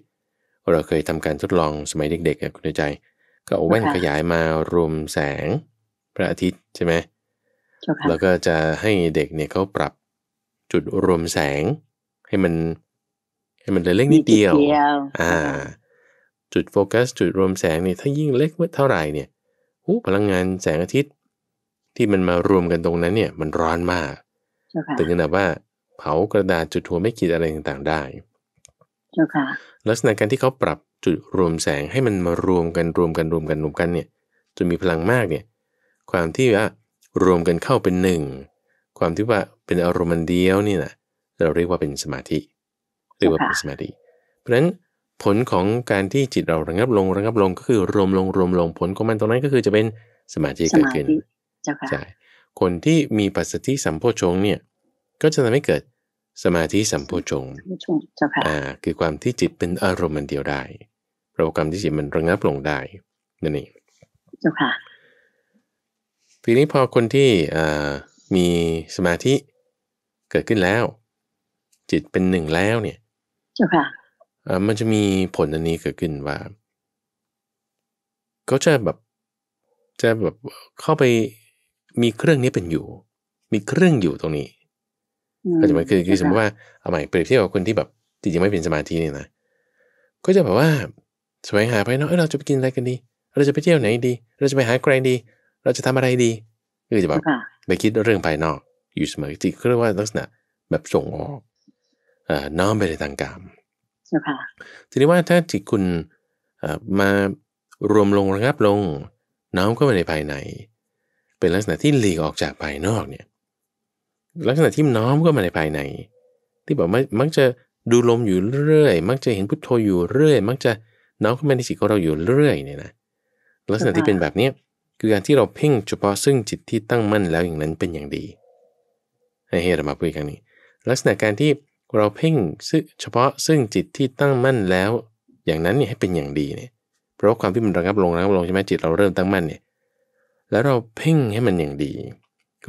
เราเคยทำการทดลองสมัยเด็กๆคุณใจก็แว่นขยายมารวมแสงพระอาทิตย์ใช่ไหมแล้วก็จะให้เด็กเนี่ยเขาปรับจุดรวมแสงให้มันให้มันเล็กนิดเดียวอ่าจุดโฟกัสจุดรวมแสงเนี่ยถ้ายิ่งเล็กเท่าไหร่เนี่ยอู้พลังงานแสงอาทิตย์ที่มันมารวมกันตรงนั้นเนี่ยมันร้อนมากถึงขนาดว่าเผากระดาษจุดทัวไม่ขีดอะไรต่างๆได้ลักษณะการที่เขาปรับจุดรวมแสงให้มันมารวมกันรวมกันรวมกันรวมกันเนี่ยจนมีพลังมากเนี่ยความที่ว่ารวมกันเข้าเป็นหนึ่ง ความที่ว่าเป็นอารมณ์เดียวนี่นะเราเรียกว่าเป็นสมาธิเรียกว่าเป็นสมาธิเพราะฉะนั้นผลของการที่จิตเราระงับลงระงับลงก็คือรวมลงรวมลงผลของมันตรงนั้นก็คือจะเป็นสมาธิเกิดขึ้นใช่คนที่มีปัสสติสัมโพชงเนี่ยก็จะทำให้เกิดสมาธิสัมโพชงค่ะคือความที่จิตเป็นอารมณ์มันเดียวได้โปรแกรรมที่จิตมันระงับลงได้นั่นเองเจ้าค่ะทีนี้พอคนที่มีสมาธิเกิดขึ้นแล้ว จิตเป็นหนึ่งแล้วเนี่ยเจ้าค่ะมันจะมีผลอันนี้เกิดขึ้นว่าก็จะแบบจะแบบเข้าไปมีเครื่องนี้เป็นอยู่ มีเครื่องอยู่ตรงนี้ก็จะมายคือคือสมมติว่าเอาใหม่เปรียบเทียบกับคนที่แบบจิตยังไม่เป็นสมาธินี่นะ ก็จะแบบว่าสวยหาไปเนาะเราจะไปกินอะไรกันดี เราจะไปเที่ยวไหนดี เราจะไปหาใครดี เราจะทำอะไรดีคือจะแบบไปคิดเรื่องภายนอก อยู่เสมอจิตเรียกว่าลักษณะแบบส่งออกน้อมไปในทางกามทีนี้ว่าถ้าจิตคุณมารวมลงระงับลงน้อมเข้ามาในภายใน เป็นลักษณะที่หลีกออกจากภายนอกเนี่ยลักษณะที่น้อมเข้ามาในภายใน ที่บอกมักจะดูลมอยู่เรื่อยมักจะเห็นพุทโธอยู่เรื่อยมักจะน้อมเข้ามาในจิตของเราอยู่เรื่อยเนี่ยนะลักษณะที่เป็นแบบนี้คือการที่เราเพ่งเฉพาะซึ่งจิตที่ตั้งมั่นแล้วอย่างนั้นเป็นอย่างดี ให้เรามาพูดกันนี้ลักษณะการที่เราเพ่งเฉพาะซึ่งจิตที่ตั้งมั่นแล้ว อย่างนั้นเนี่ยให้เป็นอย่างดีเนี่ยเพราะความที่มันระงับลงระงับลงใช่ไหมจิตเราเริ่มตั้งมั่นเนี่ยแล้วเราเพ่งให้มันอย่างดี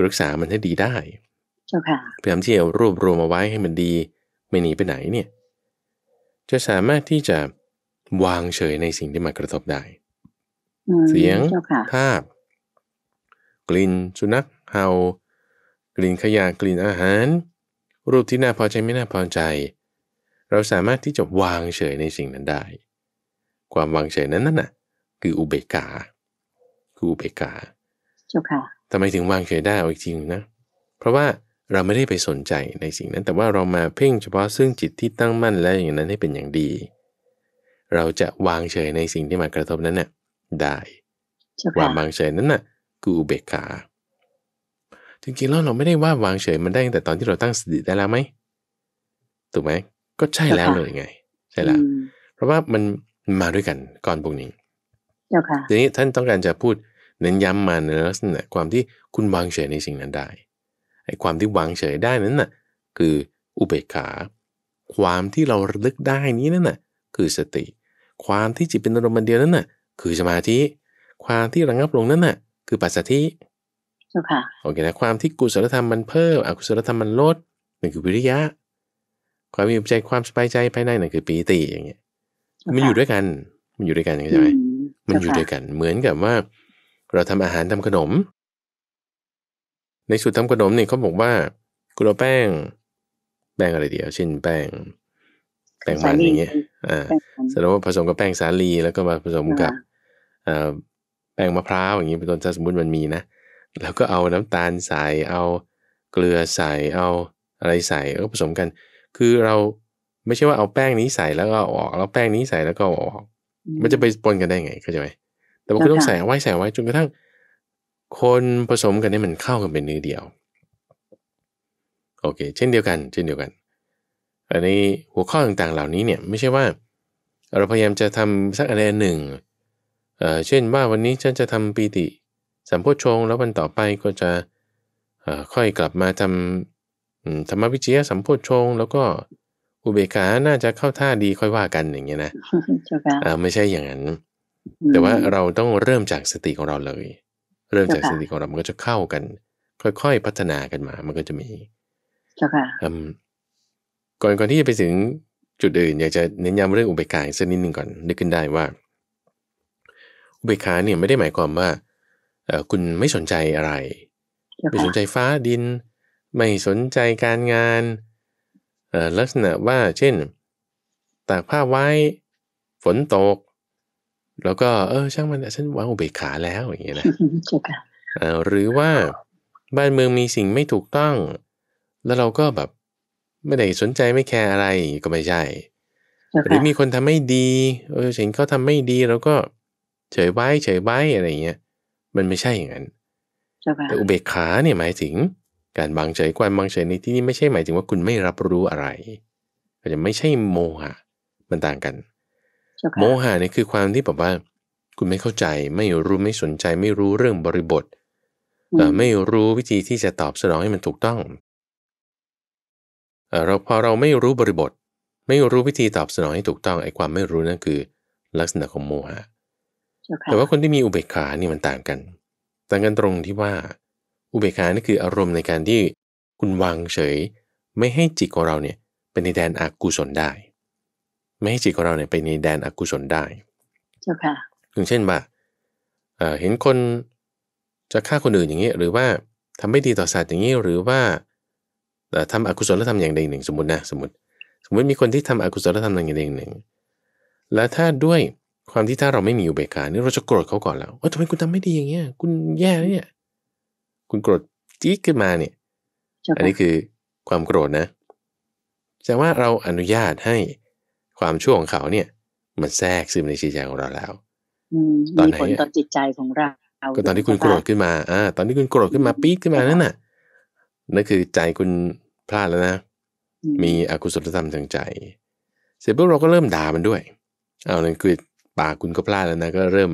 รักษามันให้ดีได้จ้าค่ะพยายามที่จะรวบรวมเอาไว้ให้มันดีไม่หนีไปไหนเนี่ยจะสามารถที่จะวางเฉยในสิ่งที่มากระทบได้ เสียงภาพ กลิ่นสุนัขเห่า กลิ่นขยะกลิ่นอาหาร รูปที่น่าพอใจไม่น่าพอใจ เราสามารถที่จะ วางเฉยในสิ่งนั้นได้ ความวางเฉยนั้นนั่นน่ะคืออุเบกขาคืออุเบกขาเจ้าค่ะทำไมถึงวางเฉยได้เอาอีกทีนึงนะ เพราะว่าเราไม่ได้ไปสนใจในสิ่งนั้น แต่ว่าเรามาเพ่งเฉพาะซึ่งจิตที่ตั้งมั่นแล้วอย่างนั้นให้เป็นอย่างดี เราจะวางเฉยในสิ่งที่มากระทบนั้นน่ะได้วางวางเฉยนั้นน่ะกูเบกขาจริงๆแล้วเราไม่ได้ว่าวางเฉยมันได้แต่ตอนที่เราตั้งสติได้แล้วไหมถูกไหมก็ใช่แล้วเลยไงใช่แล้วเพราะว่ามันมาด้วยกันก่อนพวกนี้ทีนี้ท่านต้องการจะพูดเน้นย้ำมาในลักษณะความที่คุณวางเฉยในสิ่งนั้นได้อ้ความที่วางเฉยได้นั้นน่ะคืออุเบกขา ความที่เราลึกได้นี้นั่นน่ะคือสติ ความที่จิตเป็นอารมณ์เดียวนั้นน่ะคือสมาธิความที่ระงับลงนั้นน่ะคือปัสสัทธิโอเคนะความที่กุศลธรรมมันเพิ่มอกุศลธรรมมันลดนั่นคือวิริยะ ความมีใจความสบายใจภายในนั่นคือปีติอย่างเงี้ยมันอยู่ด้วยกันมันอยู่ด้วยกันใช่ไหมมันอยู่ด้วยกันเหมือนกับว่าเราทำอาหารทำขนมในสูตรทำขนมเนี่ยเขาบอกว่าคุณเอาแป้งแป้งอะไรเดียวเช่นแป้งแป้งมันอย่างเงี้ยอ่าแสดงว่าผสมกับแป้งสาลีแล้วก็มาผสมกับแป้งมะพร้าวอย่างงี้เป็นต้นถ้าสมมติมันมีนะแล้วก็เอาน้ำตาลใส่เอาเกลือใส่เอาอะไรใส่้วผสมกัน คือเราไม่ใช่ว่าเอาแป้งนี้ใส่แล้วก็ออกแล้วแป้งนี้ใส่แล้วก็ออก มันจะไปปนกันได้ไงเข้าใจไหมแต่ว่าคุณต้องใส่ไว้ใส่ไว้จนกระทั่งคนผสมกันให้มันเข้ากันเป็นเนื้อเดียว โอเค เช่นเดียวกัน เช่นเดียวกัน อันนี้หัวข้อต่างๆเหล่านี้เนี่ย ไม่ใช่ว่า เราพยายามจะทำสักอะไรหนึ่งเเช่นว่าวันนี้ฉันจะทำปีติ สัมโพชงแล้ววันต่อไปก็จะค่อยกลับมาทำธรรมวิจยสัมโพชงแล้วก็อุเบกขา น่าจะเข้าท่าดีค่อยว่ากันอย่างเงี้ยนะไม่ใช่อย่างนั้น แต่ว่าเราต้องเริ่มจากสติของเราเลยเริ่มจากสติของเรามันก็จะเข้ากันค่อยๆ พัฒนากันมา มันก็จะมีเจ้าค่ะก่อนก่อนที่จะไปถึงจุดอื่นอยากจะเน้นย้ำเรื่องอุเบกขาสักนิดหนึ่งก่อนนึกขึ้นได้ว่า อุเบกขาเนี่ยไม่ได้หมายความว่าคุณไม่สนใจอะไรไม่สนใจฟ้าดิน ไม่สนใจการงานลักษณะว่าเช่นตากผ้าไว้ฝนตกแล้วก็เออช่างมันฉันวางอุเบกขาแล้วอย่างเงี้ยนะหรือว่าบ้านเมืองมีสิ่งไม่ถูกต้อง แล้วเราก็แบบไม่ได้สนใจไม่แคร์อะไรก็ไม่ใช่หรือมีคนทำไม่ดี เออเหนเขาทาไม่ดีเราก็ เฉยไว้เฉยไว้อะไรเงี้ย มันไม่ใช่อย่างนั้นแต่อุเบกขาเนี่ยหมายถึง การบังเฉยความบังเฉยในที่นี้ไม่ใช่หมายถึงว่าคุณไม่รับรู้อะไรก็จจะไม่ใช่โมหะมันต่างกันโมหะนี่คือความที่แบบว่าคุณไม่เข้าใจ ไม่รู้ไม่สนใจ ไม่รู้เรื่องบริบทไม่รู้วิธีที่จะตอบสนองให้มันถูกต้องเราพอเราไม่รู้บริบท ไม่รู้วิธีตอบสนองให้ถูกต้องไอ้ความไม่รู้นั่นคือลักษณะของโมหะแต่ว่าคนที่มีอุเบกขานี่มันต่างกันต่างกันตรงที่ว่า อุเบกขานี่คืออารมณ์ในการที่คุณวางเฉย ไม่ให้จิตของเราเนี่ยเป็นในแดนอกุศลได้ไม่ให้จิตของเราเนี่ยไปในแดนอกุศลได้เจ้าค่ะอย่างเช่นว่าเห็นคนจะฆ่าคนอื่นอย่างนี้ หรือว่าทำไม่ดีต่อสัตว์อย่างนี้ หรือว่าทำอกุศล้วทำอย่างใดหนึ่งสมมตินะสมมติสมมติมีคนที่ทำอกุศล้วทำอย่างใดหนึ่ง แล้วถ้าด้วยความที่ถ้าเราไม่มีอุเบกขาเนี่ยเราจะโกรธเขาก่อนแล้วว่าทำไมคุณทำไม่ดีอย่างเงี้ยคุณแย่เนี่ยคุณโกรธจี๊ดขึ้นมาเนี่ย อันนี้คือความโกรธนะ แต่ว่าเราอนุญาตให้ความชั่วของเขาเนี่ย มันแทรกซึมในจิตใจของเราแล้วตอนไหนตอนจิตใจของเราก็ตอนที่คุณโกรธขึ้นมาอ่าตอนที่คุณโกรธขึ้นมาปี๊ดขึ้นมานั่นน่ะนั่นคือใจคุณพลาดแล้วนะมีอกุศลธรรมทางใจ เสร็จปุ๊บเราก็เริ่มด่ามันด้วยเอานั่นคือปากคุณก็พลาดแล้วนะก็เริ่ม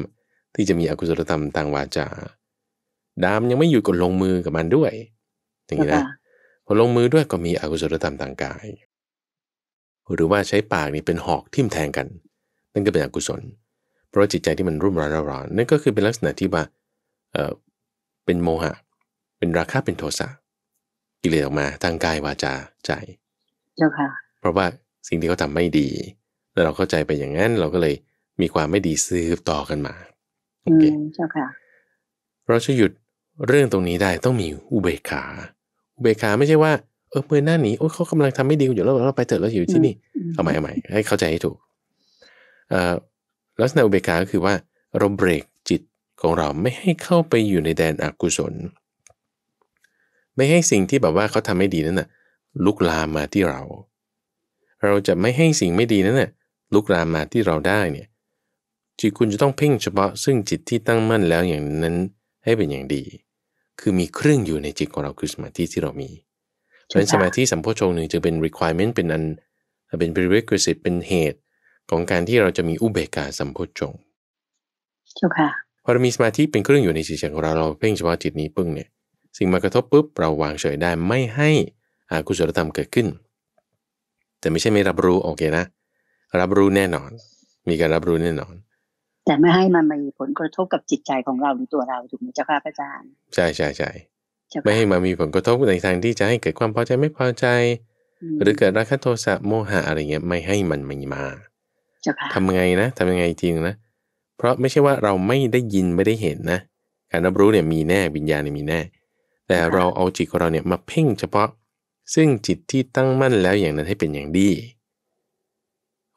ที่จะมีอกุศลธรรมทางวาจาดามยังไม่หยุดกดลงมือกับมันด้วย อย่างนี้นะพอลงมือด้วยก็มีอกุศลธรรมทางกายหรือว่าใช้ปากนี่เป็นหอกทิ่มแทงกัน นั่นก็เป็นอกุศล เพราะจิตใจที่มันรุ่มร้อนร้อนนั่นก็คือเป็นลักษณะที่ว่าเออเป็นโมหะ เป็นราคะเป็นโทสะกิเลสออกมา ทางกายวาจาใจเจ้าค่ะ เพราะว่าสิ่งที่เขาทาไม่ดี แล้วเราเข้าใจไปอย่างนั้น เราก็เลยมีความไม่ดีซื้อต่อกันมาโอเคเจ้าค่ะเราจะหยุดเรื่องตรงนี้ได้ต้องมีอุเบกขาอุเบกขาไม่ใช่ว่าเออเมื่อหน้าหนีโอ้เขากำลังทำไม่ดีอยู่แล้วเราไปเถอะเราอยู่ที่นี่เอาใหม่ำไใหม่ ให้เข้าใจให้ถูกเอ่อลักษณะอุเบกขาก็คือว่าเราเบรกจิตของเราไม่ให้เข้าไปอยู่ในแดนอกุศล ไม่ให้สิ่งที่แบบว่าเขาทำไม่ดีนั้นนะ่ะลุกลามมาที่เรา เราจะไม่ให้สิ่งไม่ดีนั้นนะ่ะลุกลามมาที่เราได้เนี่ยจิตคุณจะต้องเพ่งเฉพาะซึ่งจิตที่ตั้งมั่นแล้วอย่างนั้นให้เป็นอย่างดี คือมีเครื่องอยู่ในจิตของเราคือสมาธิที่เรามีฉะนั้นสมาธิสัมโพชงหนึ่งจึงเป็น requirement เป็นอันเป็น prerequisite เป็นเหตุของการที่เราจะมีอุเบกขาสัมโพชงเจ้าค่ะ พอเรามีสมาธิเป็นเครื่องอยู่ในจิตใจของเราเราเพ่งเฉพาะจิตนี้ปึ้งเนี่ย สิ่งมากระทบปุ๊บ เราวางเฉยได้ ไม่ให้อากุศลธรรมเกิดขึ้น แต่ไม่ใช่ไม่รับรู้ โอเคนะ รับรู้แน่นอน มีการรับรู้แน่นอน แต่ไม่ให้มันมีผลกระทบกับจิตใจของเราหรือตัวเราถูกไหมเจ้าค่ะพระอาจารย์ ใช่ใช่ใช่ไม่ให้มามีผลกระทบในทางที่จะให้เกิดความพอใจไม่พอใจ หรือเกิดราคะโทสะโมหะอะไรเงี้ยไม่ให้มันมีมาทำไงนะ ทำยังไงจริงนะ เพราะไม่ใช่ว่าเราไม่ได้ยินไม่ได้เห็นนะ การรับรู้เนี่ยมีแน่วิญญาณเนี่ยมีแน่แต่เราเอาจิตของเราเนี่ยมาเพ่งเฉพาะซึ่งจิตที่ตั้งมั่นแล้วอย่างนั้นให้เป็นอย่างดี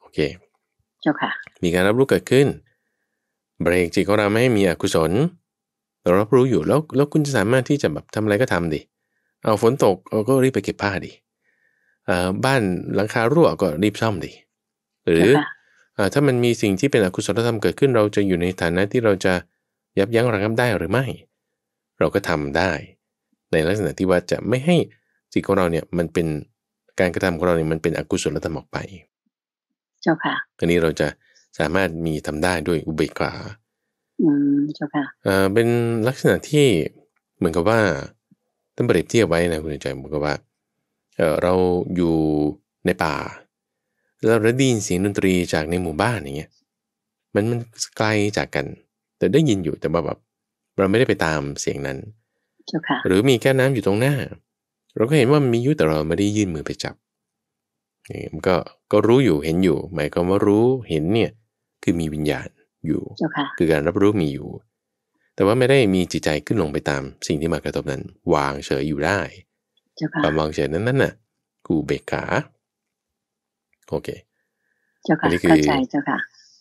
โอเคเจ้าค่ะมีการรับรู้เกิดขึ้น เบรกจิตของเราไม่ให้มีอกุศลเรารับรู้อยู่แล้วแล้วคุณจะสามารถที่จะแบบทำอะไรก็ทำดิเอาฝนตกเราก็รีบไปเก็บผ้าดิบ้านหลังคารั่วก็รีบซ่อมดิ หรือถ้ามันมีสิ่งที่เป็นอกุศลธรรมเกิดขึ้นเราจะอยู่ในฐานะที่เราจะยับยั้งระงับได้หรือไม่ เราก็ทำได้ ในลักษณะที่ว่าจะไม่ให้จิตของเราเนี่ยมันเป็นการกระทำของเราเนี่ยมันเป็นอกุศลธรรมออกไป เจ้าค่ะอันนี้เราจะสามารถมีทำได้ด้วยอุเบกขาอเจ้าค่ะเออเป็นลักษณะที่เหมือนกับว่าตั้นเปรียบเทียบไว้นะคุณใจเหมือนกับว่าเออเราอยู่ในป่า แล้วเราได้ยินเสียงดนตรีจากในหมู่บ้านอย่างเงี้ยมันมันไกลจากกัน แต่ได้ยินอยู่แต่แบบเราไม่ได้ไปตามเสียงนั้นหรือมีแก้วน้ำอยู่ตรงหน้า เราก็เห็นว่ามันมีอยู่แต่เราไม่ได้ยื่นมือไปจับนี่มันก็ก็รู้อยู่เห็นอยู่ หมายความว่ารู้เห็นเนี่ยคือมีวิญญาณอยู่คือการรับรู้มีอยู่ แต่ว่าไม่ได้มีจิตใจขึ้นลงไปตามสิ่งที่มากระทบนั้น วางเฉยอยู่ได้ความวางเฉยนั้นนั่นน่ะกูเบกขาโอเคอันนี้คือ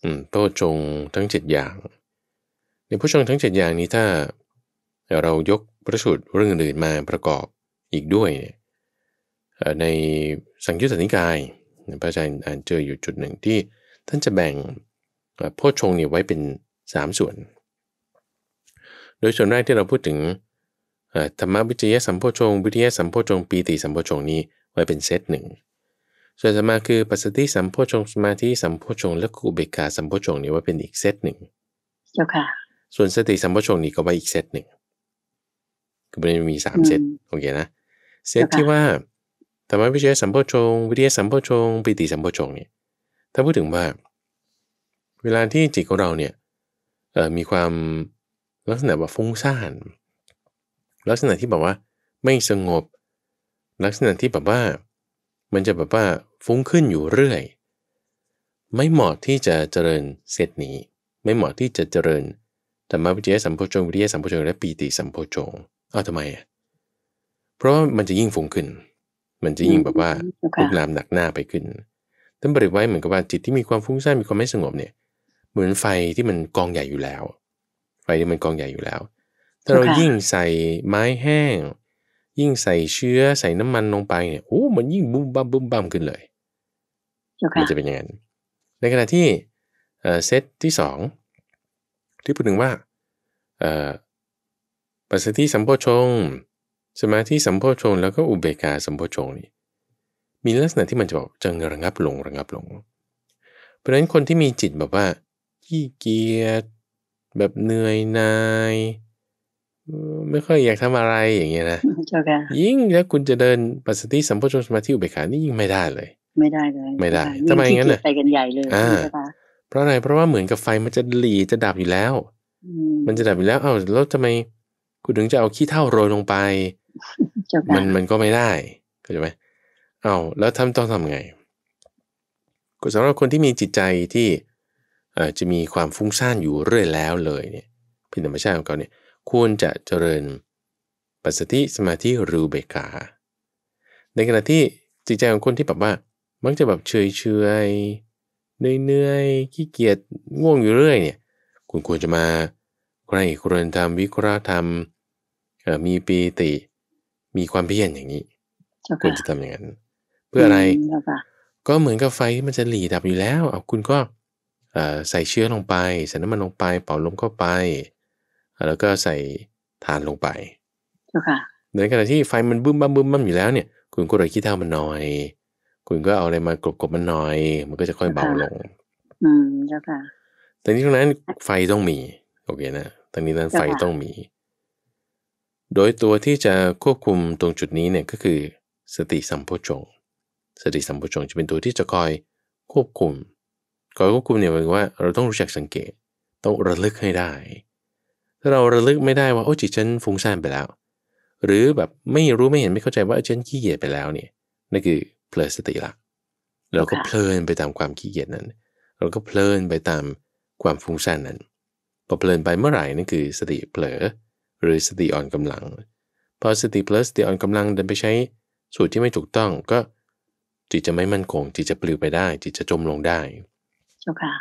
อืมโตจงทั้งเจ็ดอย่าง ในผู้ชงทั้งเจ็ดอย่างนี้ถ้าเรายกประชุดเรื่องอื่นมาประกอบอีกด้วยเนี่ยในสังยุตตนิกายพระอาจารย์อ่านเจออยู่จุดหนึ่งที่ ท่านจะแบ่งโพชฌงเนี่ยไว้เป็น3ส่วน โดยส่วนแรกที่เราพูดถึงธรรมวิจยสัมโพชง วิทยาสัมโพชง ปีติสัมโพชงนี้ไว้เป็นเซตหนึ่งส่วนสมาคือปัสสติสัมโพชงสมาธิสัมโพชง และกุเบกาสัมโพชงนี้ไว้เป็นอีกเซตหนึ่งเจ้าค่ะส่วนสติสัมโพชงนี้ก็ไว้อีกเซตหนึ่งคือมันมีสามเซตโอเคนะเซตที่ว่าธรรมวิจยสัมโพชง วิทยาสัมโพชงปีติสัมโพชงนี่ถ้าพูดถึงว่าเวลาที่จิตของเราเนี่ยมีความลักษณะแบบฟุ้งซ่านลักษณะที่แบบว่าไม่สงบลักษณะที่แบบว่ามันจะแบบว่าฟุ้งขึ้นอยู่เรื่อยไม่เหมาะที่จะเจริญเซตนี้ ไม่เหมาะที่จะเจริญธรรมวิจยสัมโพชฌงวิทยาสัมโพชฌงและปีติสัมโพชฌงอาทำไมอ่ะเพราะว่ามันจะยิ่งฟุ้งขึ้น มันจะยิ่งแบบว่าลุกลามหนักหน้าไปขึ้นท่านบริไว้เหมือนกับว่าจิตที่มีความฟุ้งซ่านมีความไม่สงบเนี่ยเหมือนไฟที่มันกองใหญ่อยู่แล้ว ไฟที่มันกองใหญ่อยู่แล้ว ถ้าเรายิ่งใส่ไม้แห้ง ยิ่งใส่เชื้อใส่น้ำมันลงไปเนี่ยโอ้ มันยิ่งบุ้มบั้มบุ้มบั้มขึ้นเลยมันจะเป็นอย่างนั้น ในขณะที่เซตที่สองที่พูดถึงว่าปัสสติสัมโพชงสมาธิสัมโพชงแล้วก็อุเบกาสัมโพชงนี่มีลักษณะที่มันจะบอกจะระงับลงระงับลง เพราะฉะนั้นคนที่มีจิตแบบว่าขี้เกียจแบบเหนื่อยนายไม่ค่อยอยากทำอะไรอย่างเงี้ยนะยิ่งแล้วคุณจะเดินปัสสติสัมโพชฌสมาธิอุเบกขานี่ยิ่งไม่ได้เลย ไม่ได้เลย ไม่ได้ทำไมงั้นเลยไปกันใหญ่เลยอ่าเพราะอะไรเพราะว่าเหมือนกับไฟมันจะหลีจะดับอยู่แล้วมันจะดับอยู่แล้วเอ้าแล้วทำไมคุณถึงจะเอาขี้เท่าโรยลงไปมันมันก็ไม่ได้เข้าใจไหมเอ้าแล้วทำต้องทำไงสำหรับคนที่มีจิตใจที่จะมีความฟุ้งซ่านอยู่เรื่อยแล้วเลยเนี่ยเป็นธรรมชาติของเขาเนี่ยควรจะเจริญปัสสติสมาธิหรือเบกขาในขณะที่จิตใจของคนที่แบบว่า มักจะแบบเฉยเฉยเหนื่อยเนื่อยขี้เกียจง่วงอยู่เรื่อยเนี่ย คุณควรจะมาใครควรทำวิเคราะห์ทำมีปีติ มีความเพียรอย่างนี้คุณจะทำอย่างนั้นเพื่ออะไร ก็เหมือนกับไฟที่มันจะหลีดับอยู่แล้วเอาคุณก็ใส่เชื้อลงไปใส่น้ำมันลงไป เป่าลมเข้าไป แล้วก็ใส่ทานลงไปในขณะที่ไฟมันบึ้มบ้ามบึ้มบ้ามอยู่แล้วเนี่ย คุณก็เลยขี้เท่ามันหน่อย คุณก็เอาอะไรมากรบกบมันหน่อย มันก็จะค่อยเบาลง อืมเจ้าค่ะแต่นี้ตรงนั้นไฟต้องมีโอเคนะตรงนี้นั้นไฟต้องมี โดยตัวที่จะควบคุมตรงจุดนี้เนี่ยก็คือ สติสัมโพชฌงสติสัมโพชฌงจะเป็นตัวที่จะคอยควบคุมก่อนควบคุมเนี่ยหมายว่าเราต้องรู้จักสังเกตต้องระลึกให้ได้ ถ้าเราระลึกไม่ได้ว่าโอ้จิตฉันฟุ้งซ่านไปแล้ว หรือแบบไม่รู้ไม่เห็นไม่เข้าใจว่าฉันขี้เกียจไปแล้วเนี่ยนั่นคือเพลิดสติละเราก็เพลินไปตามความขี้เกียจนั้น เราก็เพลินไปตามความฟุ้งซ่านนั้นพอเพลินไปเมื่อไหร่นั่นคือสติเผลอหรือสติอ่อนกำลัง พอสติเพลอสติอ่อนกำลังเดินไปใช้สูตรที่ไม่ถูกต้องก็จิตจะไม่มั่นคง จิตจะปลิวไปได้ จิตจะจมลงได้จ้าค่ะ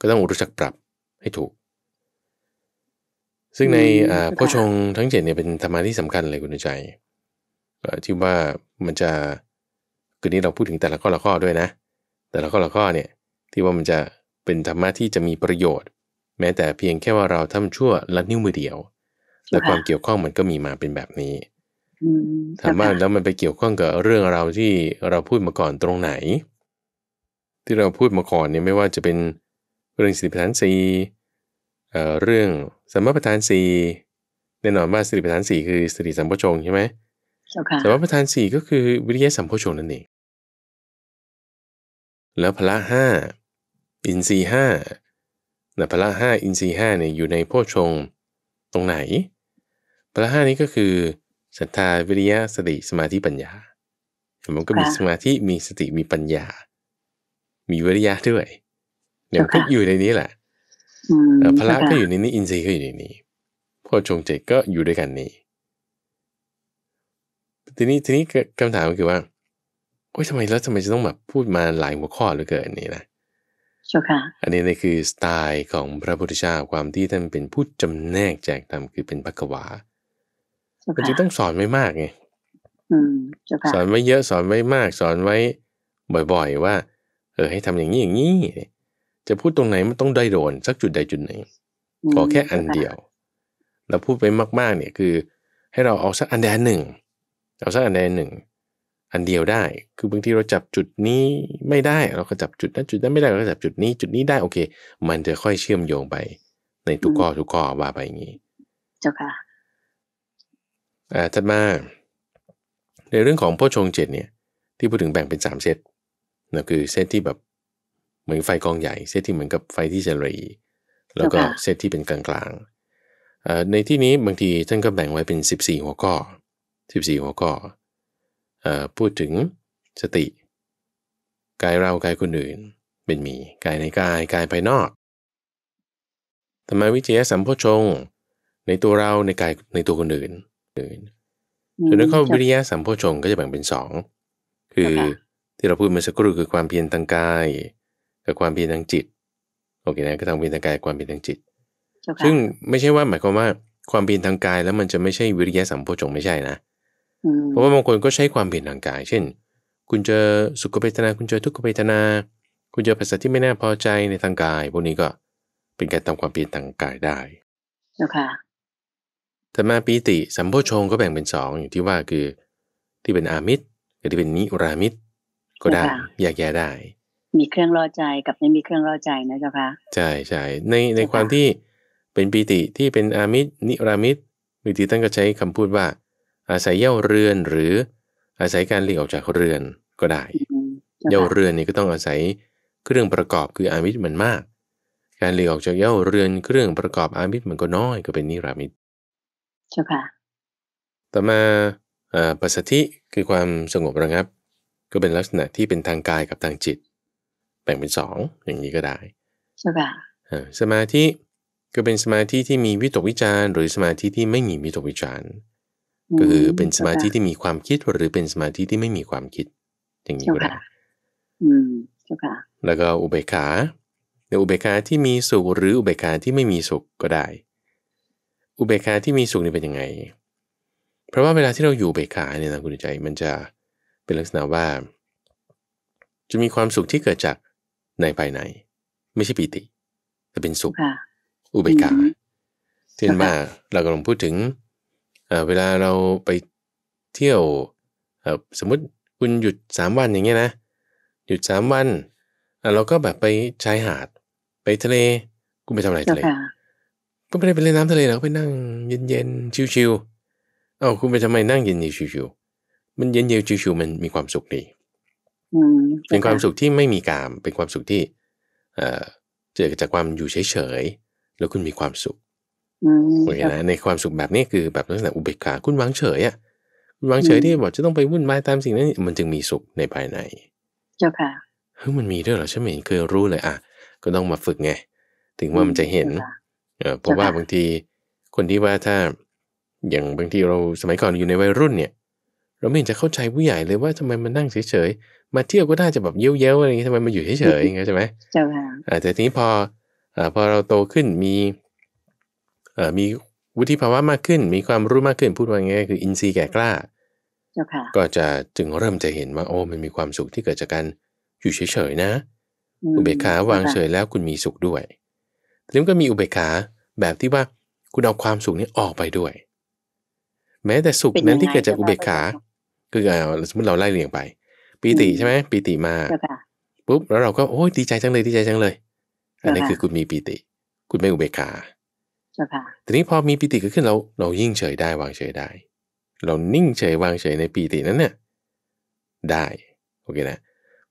ก็ต้องรู้จักปรับให้ถูก ซึ่งในพระชงทั้งเจ็ดเนี่ยเป็นธรรมะที่สำคัญเลยคุณใจที่ว่ามันจะ คืนนี้เราพูดถึงแต่ละข้อ ละข้อด้วยนะ แต่ละข้อ ละข้อเนี่ยที่ว่ามันจะเป็นธรรมะที่จะมีประโยชน์ แม้แต่เพียงแค่ว่าเราทำชั่วละนิ้วมือเดียว และความเกี่ยวข้องมันก็มีมาเป็นแบบนี้ถามว่าแล้วมันไปเกี่ยวข้องกับเรื่องเราที่เราพูดมาก่อนตรงไหนที่เราพูดมาก่อนเนี่ยไม่ว่าจะเป็นเรื่องสติปัฏฐานสี่ เรื่องสมปฐานสี่แน่นอนว่าสติปัฏฐานสี่คือสติสัมโพชงใช่ไหมสมปฐานสี่ก็คือวิริยะสัมโพชงนั่นเอง แล้วพละห้าอินทรีห้านะพละห้าอินทรีห้าเนี่ยอยู่ในโพชงตรงไหนพละห้านี้ก็คือศรัทธาวิริยะสติสมาธิปัญญามันก็มีสมาธิมีสติมีปัญญามีวิริยะด้วยเนี่ยก็อยู่ในนี้แหละพละก็อยู่ในนี้อินทรีย์ก็อยู่ในนี้พ่อชงเจตก็อยู่ด้วยกันนี้ทีนี้ทีนี้คำถามก็คือว่าโอ้ยทำไมแล้วทำไมจะต้องแบบพูดมาหลายหัวข้อเหลือเกินนี่นะค่ะอันนี้นี่คือสไตล์ของพระพุทธเจ้าความที่ท่านเป็นผู้จำแนกแจกธรรมคือเป็นพักวามันจึงต้องสอนไม่มากไงสอนไว้เยอะสอนไว้มาก สอนไว้บ่อย ๆ ว่าเออให้ทำอย่างนี้อย่างนี้จะพูดตรงไหนมันต้องได้โดนสักจุดใดจุดหนึ่งขอแค่อันเดียวเราพูดไปมาก ๆ เนี่ยคือ ให้เราเอาสักอันใดหนึ่งเอาสักอันใดหนึ่งอันเดียวได้ คือบางทีเราจับจุดนี้ไม่ได้ เราก็จับจุดนั้นจุดนั้นไม่ได้เราก็จับจุดนี้ จุดนี้ได้โอเคมันจะค่อยเชื่อมโยงไป ในทุกข้อทุกข้อว่าไปอย่างนี้ เจ้าค่ะอ่าถัดมา ในเรื่องของโพชงเจ็ดเนี่ยที่พูดถึงแบ่งเป็นสามเซตนะคือเส้นที่แบบเหมือนไฟกองใหญ่เส้นที่เหมือนกับไฟที่เฉลีแล้วก็เส้นที่เป็นกลางๆในที่นี้บางทีท่านก็แบ่งไว้เป็น 14 หัวข้อ 14 หัวข้อพูดถึงสติกายเรากายคนอื่นเป็นมีกายในกายกายภายนอกธรรมวิจยสัมโพชงในตัวเราในกายในตัวคนอื่นอื่นส่วน้นข้อวิริยะสัมโพชงก็จะแบ่งเป็นสองคือที่เราพูดมาสักครู่คือความเพียรทางกาย กับความเพียรทางจิต โอเคนะ ก็ทางเพียรทางกายความเพียรทางจิตซึ่งไม่ใช่ว่าหมายความว่าความเพียรทางกายแล้วมันจะไม่ใช่วิริยะสัมโพชงไม่ใช่นะเพราะว่าบางคนก็ใช้ความเพียรทางกาย เช่น คุณเจอสุขเวทนา คุณเจอทุกขเวทนา คุณเจอภาษาที่ไม่น่าพอใจในทางกายพวกนี้ก็เป็นการทำความเพียรทางกายได้เจ้าค่ะแต่มาปีติสัมโพชงก็แบ่งเป็นสองอย่างที่ว่าคือที่เป็นอามิตรกับที่เป็นนิรามิตรก็ได้ อยากแก้ได้ มีเครื่องรอใจกับไม่มีเครื่องรอใจนะเจ้าคะ ใช่ใช่ในในความที่เป็นปีติที่เป็นอามิตรนิรามิตรวิธีตั้งก็ใช้คำพูดว่า อาศัยเย่าเรือน หรืออาศัยการหลีกออกจากเรือนก็ได้เย่าเรือนนี่ก็ต้องอาศัยเครื่องประกอบคืออามิตรมันมาก การหลีกออกจากเย่าเรือนเครื่องประกอบอามิตรมันก็น้อยก็เป็นนิรามิตรเจ้าค่ะ ต่อมาปัสสธิคือความสงบระงับก็เป็นลักษณะที่เป็นทางกายกับทางจิต แบ่งเป็นสองอย่างนี้ก็ได้ใช่ป่ะสมาธิก็เป็นสมาธิที่มีวิตกวิจารหรือสมาธิที่ไม่มีวิตกวิจารก็คือเป็นสมาธิที่มีความคิดหรือเป็นสมาธิที่ไม่มีความคิดอย่างนี้ก็ได้ใช่ะแล้วก็อุเบกขาในอุเบกขาที่มีสุขหรืออุเบกขาที่ไม่มีสุขก็ได้ อุเบกขาที่มีสุขนี่เป็นยังไง เพราะว่าเวลาที่เราอยู่เบกขาเนี่ยนะคุณใจมันจะเป็นลักษณะว่า จะมีความสุขที่เกิดจากในภายในไม่ใช่ปีติ แต่เป็นสุขอุเบกขาเช่นว่าเรากำลังพูดถึง เวลาเราไปเที่ยว สมมติคุณหยุดสามวันอย่างเงี้ยนะหยุดสามวัน เราก็แบบไปชายหาด ไปทะเลกูไปทำอะไรทะเลก็ไม่ได้ไปเล่นน้ำทะเลเราก็ไปนั่ง เย็นๆชิวๆเอาคุณไปทำไมนั่งเย็นๆชิวมันเย็นเยอกชิวๆมันมีความสุขดี เป็นความสุขที่ไม่มีกามเป็นความสุขที่เจอกจากความอยู่เฉยๆแล้วคุณมีความสุขโอเคนะ ในความสุขแบบนี้คือแบบลักษณะอุเบกขาคุณวางเฉยอ่ะคุณวางเฉยที่บอกจะต้องไปวุ่นวายตามสิ่งนั้นมันจึงมีสุขในภายใน เจ้าค่ะเฮ้ยมันมีด้วยเหรอฉันไม่เหมเคยรู้เลยอ่ะ ก็ต้องมาฝึกไง ถึงว่ามันจะเห็นเพราะว่าบางทีคนที่ว่าถ้าอย่างบางทีเราสมัยก่อนอยู่ในวัยรุ่นเนี่ยเราไม่เห็นจะเข้าใจผู้ใหญ่เลยว่าทำไมมันนั่งเฉยๆ มาเที่ยวก็ได้จะแบบเย้ยวๆอะไรอย่างนี้ทำไมมันอยู่เฉยๆอย่างเงี้ยใช่ไหม ใช่ค่ะแต่ทีนี้พออพอเราโตขึ้นมีมีวุฒิภาวะมากขึ้น มีความรู้มากขึ้นพูดว่าไงคือ อินทรีย์แก่กล้าก็จะจึงเริ่มจะเห็นว่าโอ้มันมีความสุขที่เกิดจากการอยู่เฉย ๆ นะ อุเบกขาวางเฉยแล้วคุณมีสุขด้วยทีนี้ก็มีอุเบกขาแบบที่ว่าคุณเอาความสุขนี้ออกไปด้วยแม้แต่สุขนั้นที่เกิดจากอุเบกขา คือสมมติเราไล่เรียงไป ปีติใช่ไหมปีติมาปุ๊บแล้วเราก็โอ้ยดีใจจังเลยดีใจจังเลย อันนี้คือคุณมีปีติ คุณไม่อุเบกขาทีนี้พอมีปีติเกิดขึ้นเรา เรายิ่งเฉยได้วางเฉยได้ เรานิ่งเฉยวางเฉยในปีตินั้นเนี่ยได้โอเคนะ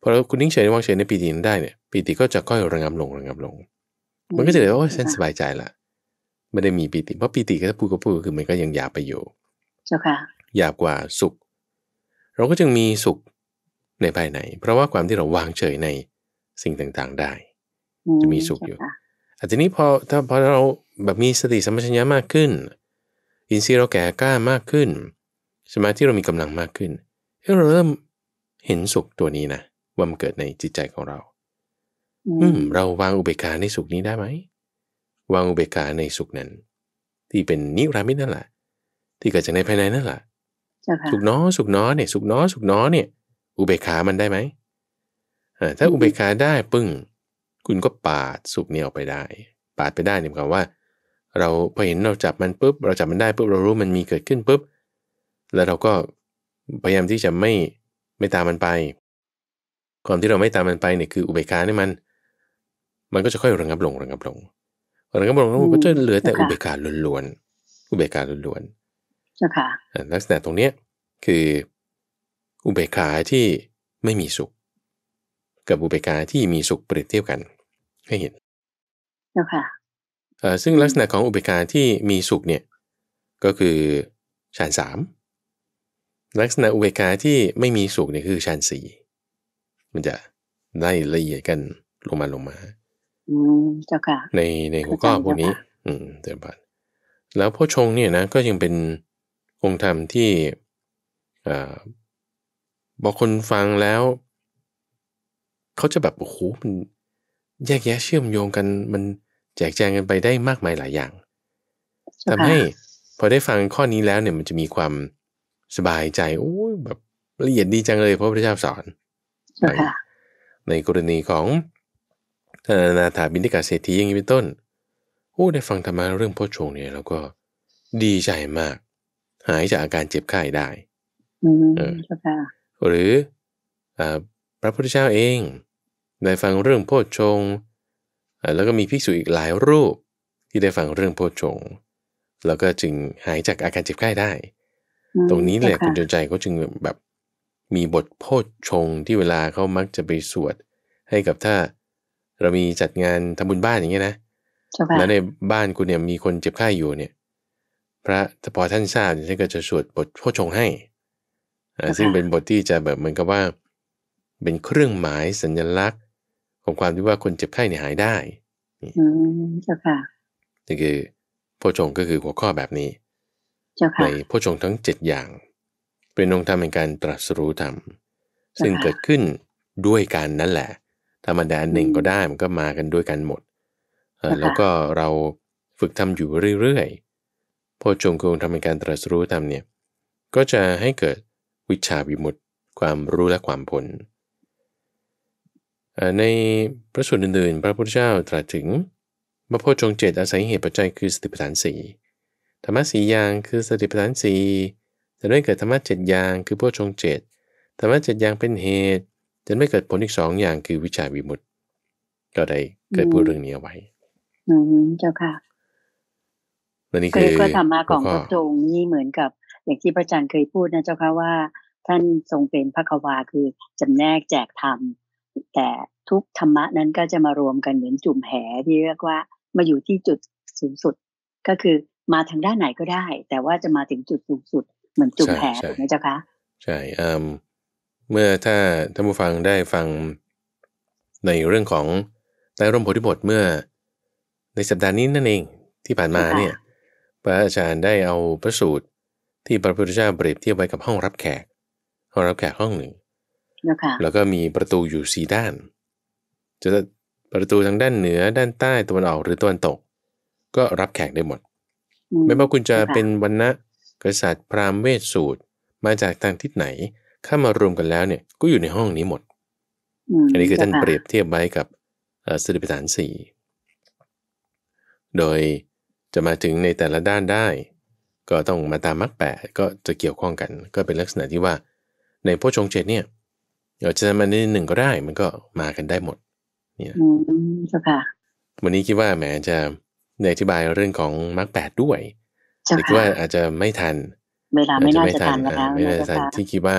พอเราคุณนิ่งเฉยวางเฉยในปีตินั้นได้เนี่ยปีติก็จะค่อยระงับลงระงับลง มันก็จะเลยว่าเส้ฉันสบายใจละไม่ได้มีปีติเพราะปีติก็ถ้าพูดก็พูดคือมันก็ยังหยาบไปอยู่จ้าค่ะหยาบกว่าสุข เราก็จึงมีสุขในภายใน เพราะว่าความที่เราวางเฉยในสิ่งต่างๆได้ จะมีสุขอยู่อาจทีนี้พอถ้าพอเราแบบมีสติสัมปชัญญะมากขึ้น อินทรีย์เราแก่กล้ามากขึ้น สมาธิเรามีกำลังมากขึ้นเเราเริ่มเห็นสุขตัวนี้นะ ว่ามันเกิดในจิตใจของเรา อืมเราวางอุเบกขาในสุขนี้ได้ไหมวางอุเบกขาในสุขนั้น ที่เป็นนิรามิตนั่นแหละที่เกิดจากในภายในนั่นแหละสุขน้อสุขน้อเนี่ย สุขน้อสุขน้อเนี่ย อุเบกขามันได้ไหม ถ้าอุเบกขาได้ปึ้งคุณก็ปาดสุขเนี่ยออกไปได้ ปาดไปได้เนี่ยหมายความว่า เราพอเห็นเราจับมันปุ๊บ เราจับมันได้ปุ๊บ เรารู้มันมีเกิดขึ้นปุ๊บ แล้วเราก็พยายามที่จะไม่ไม่ตามมันไป ความที่เราไม่ตามมันไปเนี่ยคืออุเบกขาเนี่ยมัน มันก็จะค่อยระงับลงระงับลงระงับลงแล้วก็จะเหลือแต่อุเบกขาล้วนๆอุเบกขาล้วนๆนะคะลักษณะตรงเนี้ยคือ อุเบกขาที่ไม่มีสุข กับอุเบกขาที่มีสุขเปรียบเทียบกัน ให้เห็นเนะค่ะซึ่งลักษณะของอุเบกขาที่มีสุขเนี่ย ก็คือฌานสามลักษณะอุเบกขาที่ไม่มีสุขเนี่ยคือฌานสี่มันจะได้ละเอียดกันลงมาลงมาเาะค่ในในหัวข้อพวกนี้อืมเดี๋ยวบัดแล้วพ่อชงเนี่ยนะ ก็ยังเป็นองค์ธรรมที่บอกคนฟังแล้ว เขาจะแบบ โอ้โหมันแยกแยะเชื่อมโยงกันมันแจกแจงกันไปได้มากมายหลายอย่างทำให้พอได้ฟังข้อนี้แล้วเนี่ยมันจะมีความสบายใจโอ้ยแบบละเอียดดีจังเลยพระพุทธเจ้าสอนในกรณีของธนาถาบินิกาเศรษฐีอย่างนี้เป็นต้นโอ้ได้ฟังธรรมะเรื่อง่อชงเนี่ยเราก็ดีใจมากหายจากอาการ เจ็บไข้ได้หรือพระพุทธเจ้าเอง ได้ฟังเรื่องโพชฌงแล้วก็มีภิกษุอีกหลายรูปที่ได้ฟังเรื่องโพชฌงแล้วก็จึงหายจากอาการเจ็บไข้ได้ ตรงนี้แหละคุณจนใจเขาจึงแบบมีบทโพชฌงที่เวลาเขามักจะไปสวดให้กับถ้าเรามีจัดงานทำบุญบ้านอย่างเงี้ยนะแล้วในบ้านคุณเนี่ยมีคนเจ็บไข้อยู่เนี่ยพระพอท่านทราบท่านก็จะสวดบทโพชงให้ ซึ่งเป็นบทที่จะแบบเหมือนกับว่า เป็นเครื่องหมายสัญลักษณ์ของความที่ว่าคนเจ็บไข้เนี่ยหายได้อเจ้าค่ะนี่คือโพชงก็คือหัวข้อแบบนี้ ในโพชงทั้งเจ็ดอย่าง เป็นองค์ธรรมแห่งการตรัสรู้ธรรม ซึ่งเกิดขึ้นด้วยกันนั่นแหละธรรมดาหนึ่งก็ได้มันก็มากันด้วยกันหมด แล้วก็เราฝึกทำอยู่เรื่อยๆพอจงคงทำการตรัสรู้ทำเนี่ย ก็จะให้เกิดวิชาวิมุตติความรู้และความผล ในพระสูตรอื่นๆ พระพุทธเจ้าตรัสถึงมาโพชงเจตอาศัยเหตุปัจจัยคือสติปัฏฐานสี่ธรรมะสีอย่างคือสติปัฏฐานสี่จะได้เกิดธรรมะเจ็ดอย่าง คือโพชงเจตธรรมะเจ็ดอย่างเป็นเหตุจะไม่เกิดผลอีกสองอย่างคือวิชาวิมุตติ ก็ได้เกิดพูดเรื่องนี้เอาไว้อืมเจ้าค่ะแลนี่คือพระธรรมะของพระจงนี่เหมือนกับ อย่างที่พระอาจารย์เคยพูดนะเจ้าค่ะว่าท่านทรงเป็นพระควาคือจำแนกแจกธรรมแต่ทุกธรรมะนั้นก็จะมารวมกันเหมือนจุ่มแหที่เรียกว่ามาอยู่ที่จุดสูงสุดก็คือมาทางด้านไหนก็ได้ แต่ว่าจะมาถึงจุดสูงสุด เหมือนจุ่มแหถูกไหมเจ้าคะใช่เมื่อถ้าท่านผู้ฟังได้ฟังในเรื่องของใต้ร่มโพธิบทเมื่อในสัปดาห์นี้นั่นเองที่ผ่านมาเนี่ยพระอาจารย์ได้เอา พระสูตรที่พระพุทธเจ้าเปรียบเทียบไว้กับห้องรับแขก ห้องรับแขกห้องหนึ่ง แล้วก็มีประตูอยู่สีด้าน จะประตูทางด้านเหนือ ด้านใต้ ตะวันออก หรือตะวันตก ก็รับแขกได้หมด ไม่ว่าคุณจะเป็นวรรณะกษัตริย์พราหมณ์เวสสูตร มาจากทางทิศไหนเข้ามารวมกันแล้วเนี่ยก็อยู่ในห้องนี้หมด อันนี้คือท่านเปรียบเทียบไว้กับสติปัฏฐานสี่โดยจะมาถึงในแต่ละด้านได้ ก็ต้องมาตามมรรคแปก็จะเกี่ยวข้องกัน ก็เป็นลักษณะที่ว่าในโพชงเจตเนี่ยเราจะมาในหนึ่งก็ได้มันก็มากันได้หมดเนี่ยค่ะ วันนี้คิดว่าแหมจะในอธิบายเรื่องของมรรคแปดด้วยแต่คิดว่าอาจจะไม่ทัน เวลาไม่น่าจะทันนะคะไม่น่าจะทันที่คิดว่า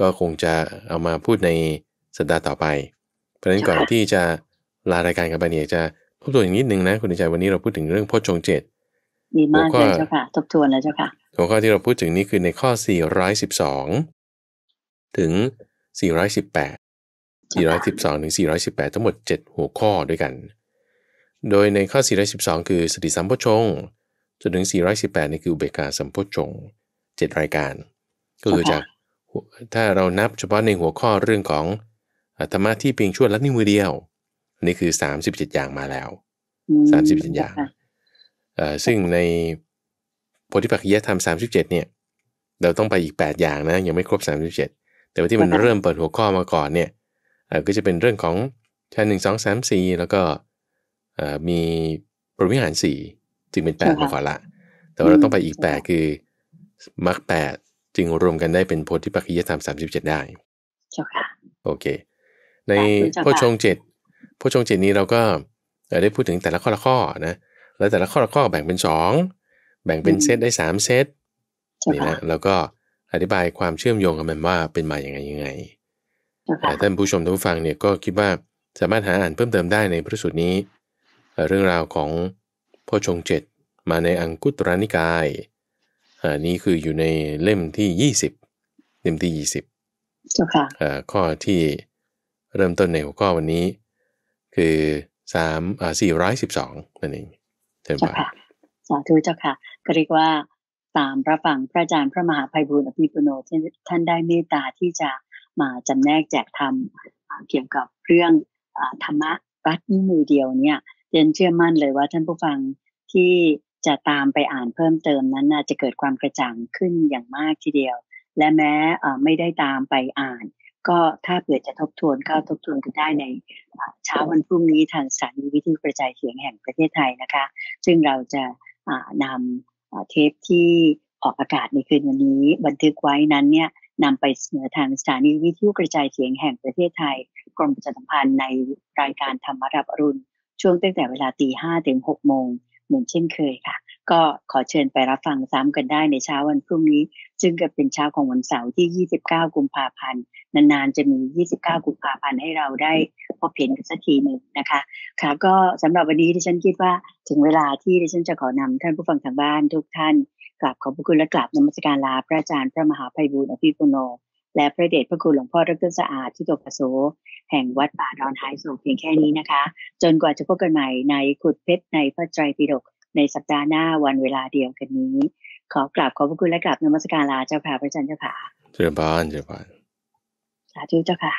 ก็คงจะเอามาพูดในสัปดาห์ต่อไป เพราะฉะนั้นก่อนที่จะลารายการกันไปเนี่ยจะดบัวยอีงนิดนึงนะคุณใจวันนี้เราพูดถึงเรื่องโพชงเจตดีมากเลยเจ้าค่ะ ทบทวนแล้วเจ้าค่ะหัวข้อที่เราพูดถึงนี้คือในข้อ 412 ถึง 418 412 ถึง 418 ทั้งหมด 7 หัวข้อด้วยกัน โดยในข้อ 412 คือสติสัมโพชงจนถึง 418 นี่คืออุเบกขาสัมโพชง7 รายการ ก็คือจากถ้าเรานับเฉพาะในหัวข้อเรื่องของธรรมะที่เพียงชั่วลันิ้มือเดียว นี่คือ 37 อย่างมาแล้ว 37 อย่างซึ่งในโพธิปักจียธรรม 37 เนี่ยเราต้องไปอีก 8 อย่างนะยังไม่ครบ 37 แต่ว่าที่มันเริ่มเปิดหัวข้อมาก่อนเนี่ยก็จะเป็นเรื่องของชั้นหนึ่งสองสามสี่แล้วก็มีปรมิหารสี่จึงเป็นแปดมาก่อนละแต่ว่าเราต้องไปอีกแปดคือมรรคแปดจึงรวมกันได้เป็นโพธิปัจจยธรรมสามสิบเจ็ดได้โอเค ในโพชงเจ็ดโพชงเจ็ดนี้เราก็ได้พูดถึงแต่ละข้อละข้อนะแล้วแต่ละข้อละข้อแบ่งเป็นสองแบ่งเป็นเซตได้สามเซต นี่นะ แล้วก็อธิบายความเชื่อมโยงกันว่าเป็นมาอย่างไงยังไงแต่ท่านผู้ชมท่านผู้ฟังเนี่ยก็คิดว่าสามารถหาอ่านเพิ่มเติมได้ในพระสูตรนี้ เรื่องราวของพ่อชงเจ็ดมาในอังกุตรนิกายอันนี้คืออยู่ในเล่มที่ 20เล่มที่ 20่ข้อที่เริ่มต้นในหัวข้อวันนี้ คือ3อ่า412นั่นเองเจ้าค่ะสาธุเจ้าค่ะก็เรียกว่าตามพระฝังพระอาจารย์พระมหาภัยบุญอภิปุโนท่านได้เมตตาที่จะมาจำแนกแจกธรรมเกี่ยวกับเรื่องธรรมะรัดนิ้วมือเดียวเนี่ยเรียนเชื่อมั่นเลยว่าท่านผู้ฟังที่จะตามไปอ่านเพิ่มเติมนั้นจะเกิดความกระจ่างขึ้นอย่างมากทีเดียว และแม้ไม่ได้ตามไปอ่านก็ถ้าเผื่อจะทบทวนก็ทบทวนกันได้ในเช้าวันพรุ่งนี้ทางสถานีวิทยุกระจายเสียงแห่งประเทศไทยนะคะซึ่งเราจะนำเทปที่ออกอากาศในคืนวันนี้ บันทึกไว้นั้นเนี่ยนำไปเสนอทางสถานีวิทยุกระจายเสียงแห่งประเทศไทย กรมประชาสัมพันธ์ในรายการธรรมรับอรุณช่วงตั้งแต่เวลาตีห้าถึงหกโมงเหมือนเช่นเคยค่ะก็ขอเชิญไปรับฟังซ้ำกันได้ในเช้าวันพรุ่งนี้ ซึ่งกะเป็นเช้าของวันเสาร์ที่ 29 กุมภาพันธ์ นานๆ จะมี 29 กุมภาพันธ์ให้เราได้พบเห็นกันสักทีหนึ่งนะคะค่ะก็สำหรับวันนี้ที่ฉันคิดว่าถึงเวลาที่ที่ฉันจะขอนำท่านผู้ฟังทางบ้านทุกท่านกราบขอบพระคุณและกราบนมัสการลาพระอาจารย์พระมหาภัยบูรณ์อภิปุโน และพระเดชพระคุณหลวงพ่อดรสะอาดที่ตัวปโส แห่งวัดป่าดอนไฮโซเพียงแค่นี้นะคะ จนกว่าจะพบกันใหม่ในขุดเพชรในพระไตรปิฎกในสัปดาห์หน้าวันเวลาเดียวกันนี้ ขอกราบขอบพระคุณและกราบนมัสการลาเจ้าค่ะ พระอาจารย์เจ้าค่ะเจ้าพานเจ้าพานสาธุเจ้าค่ะ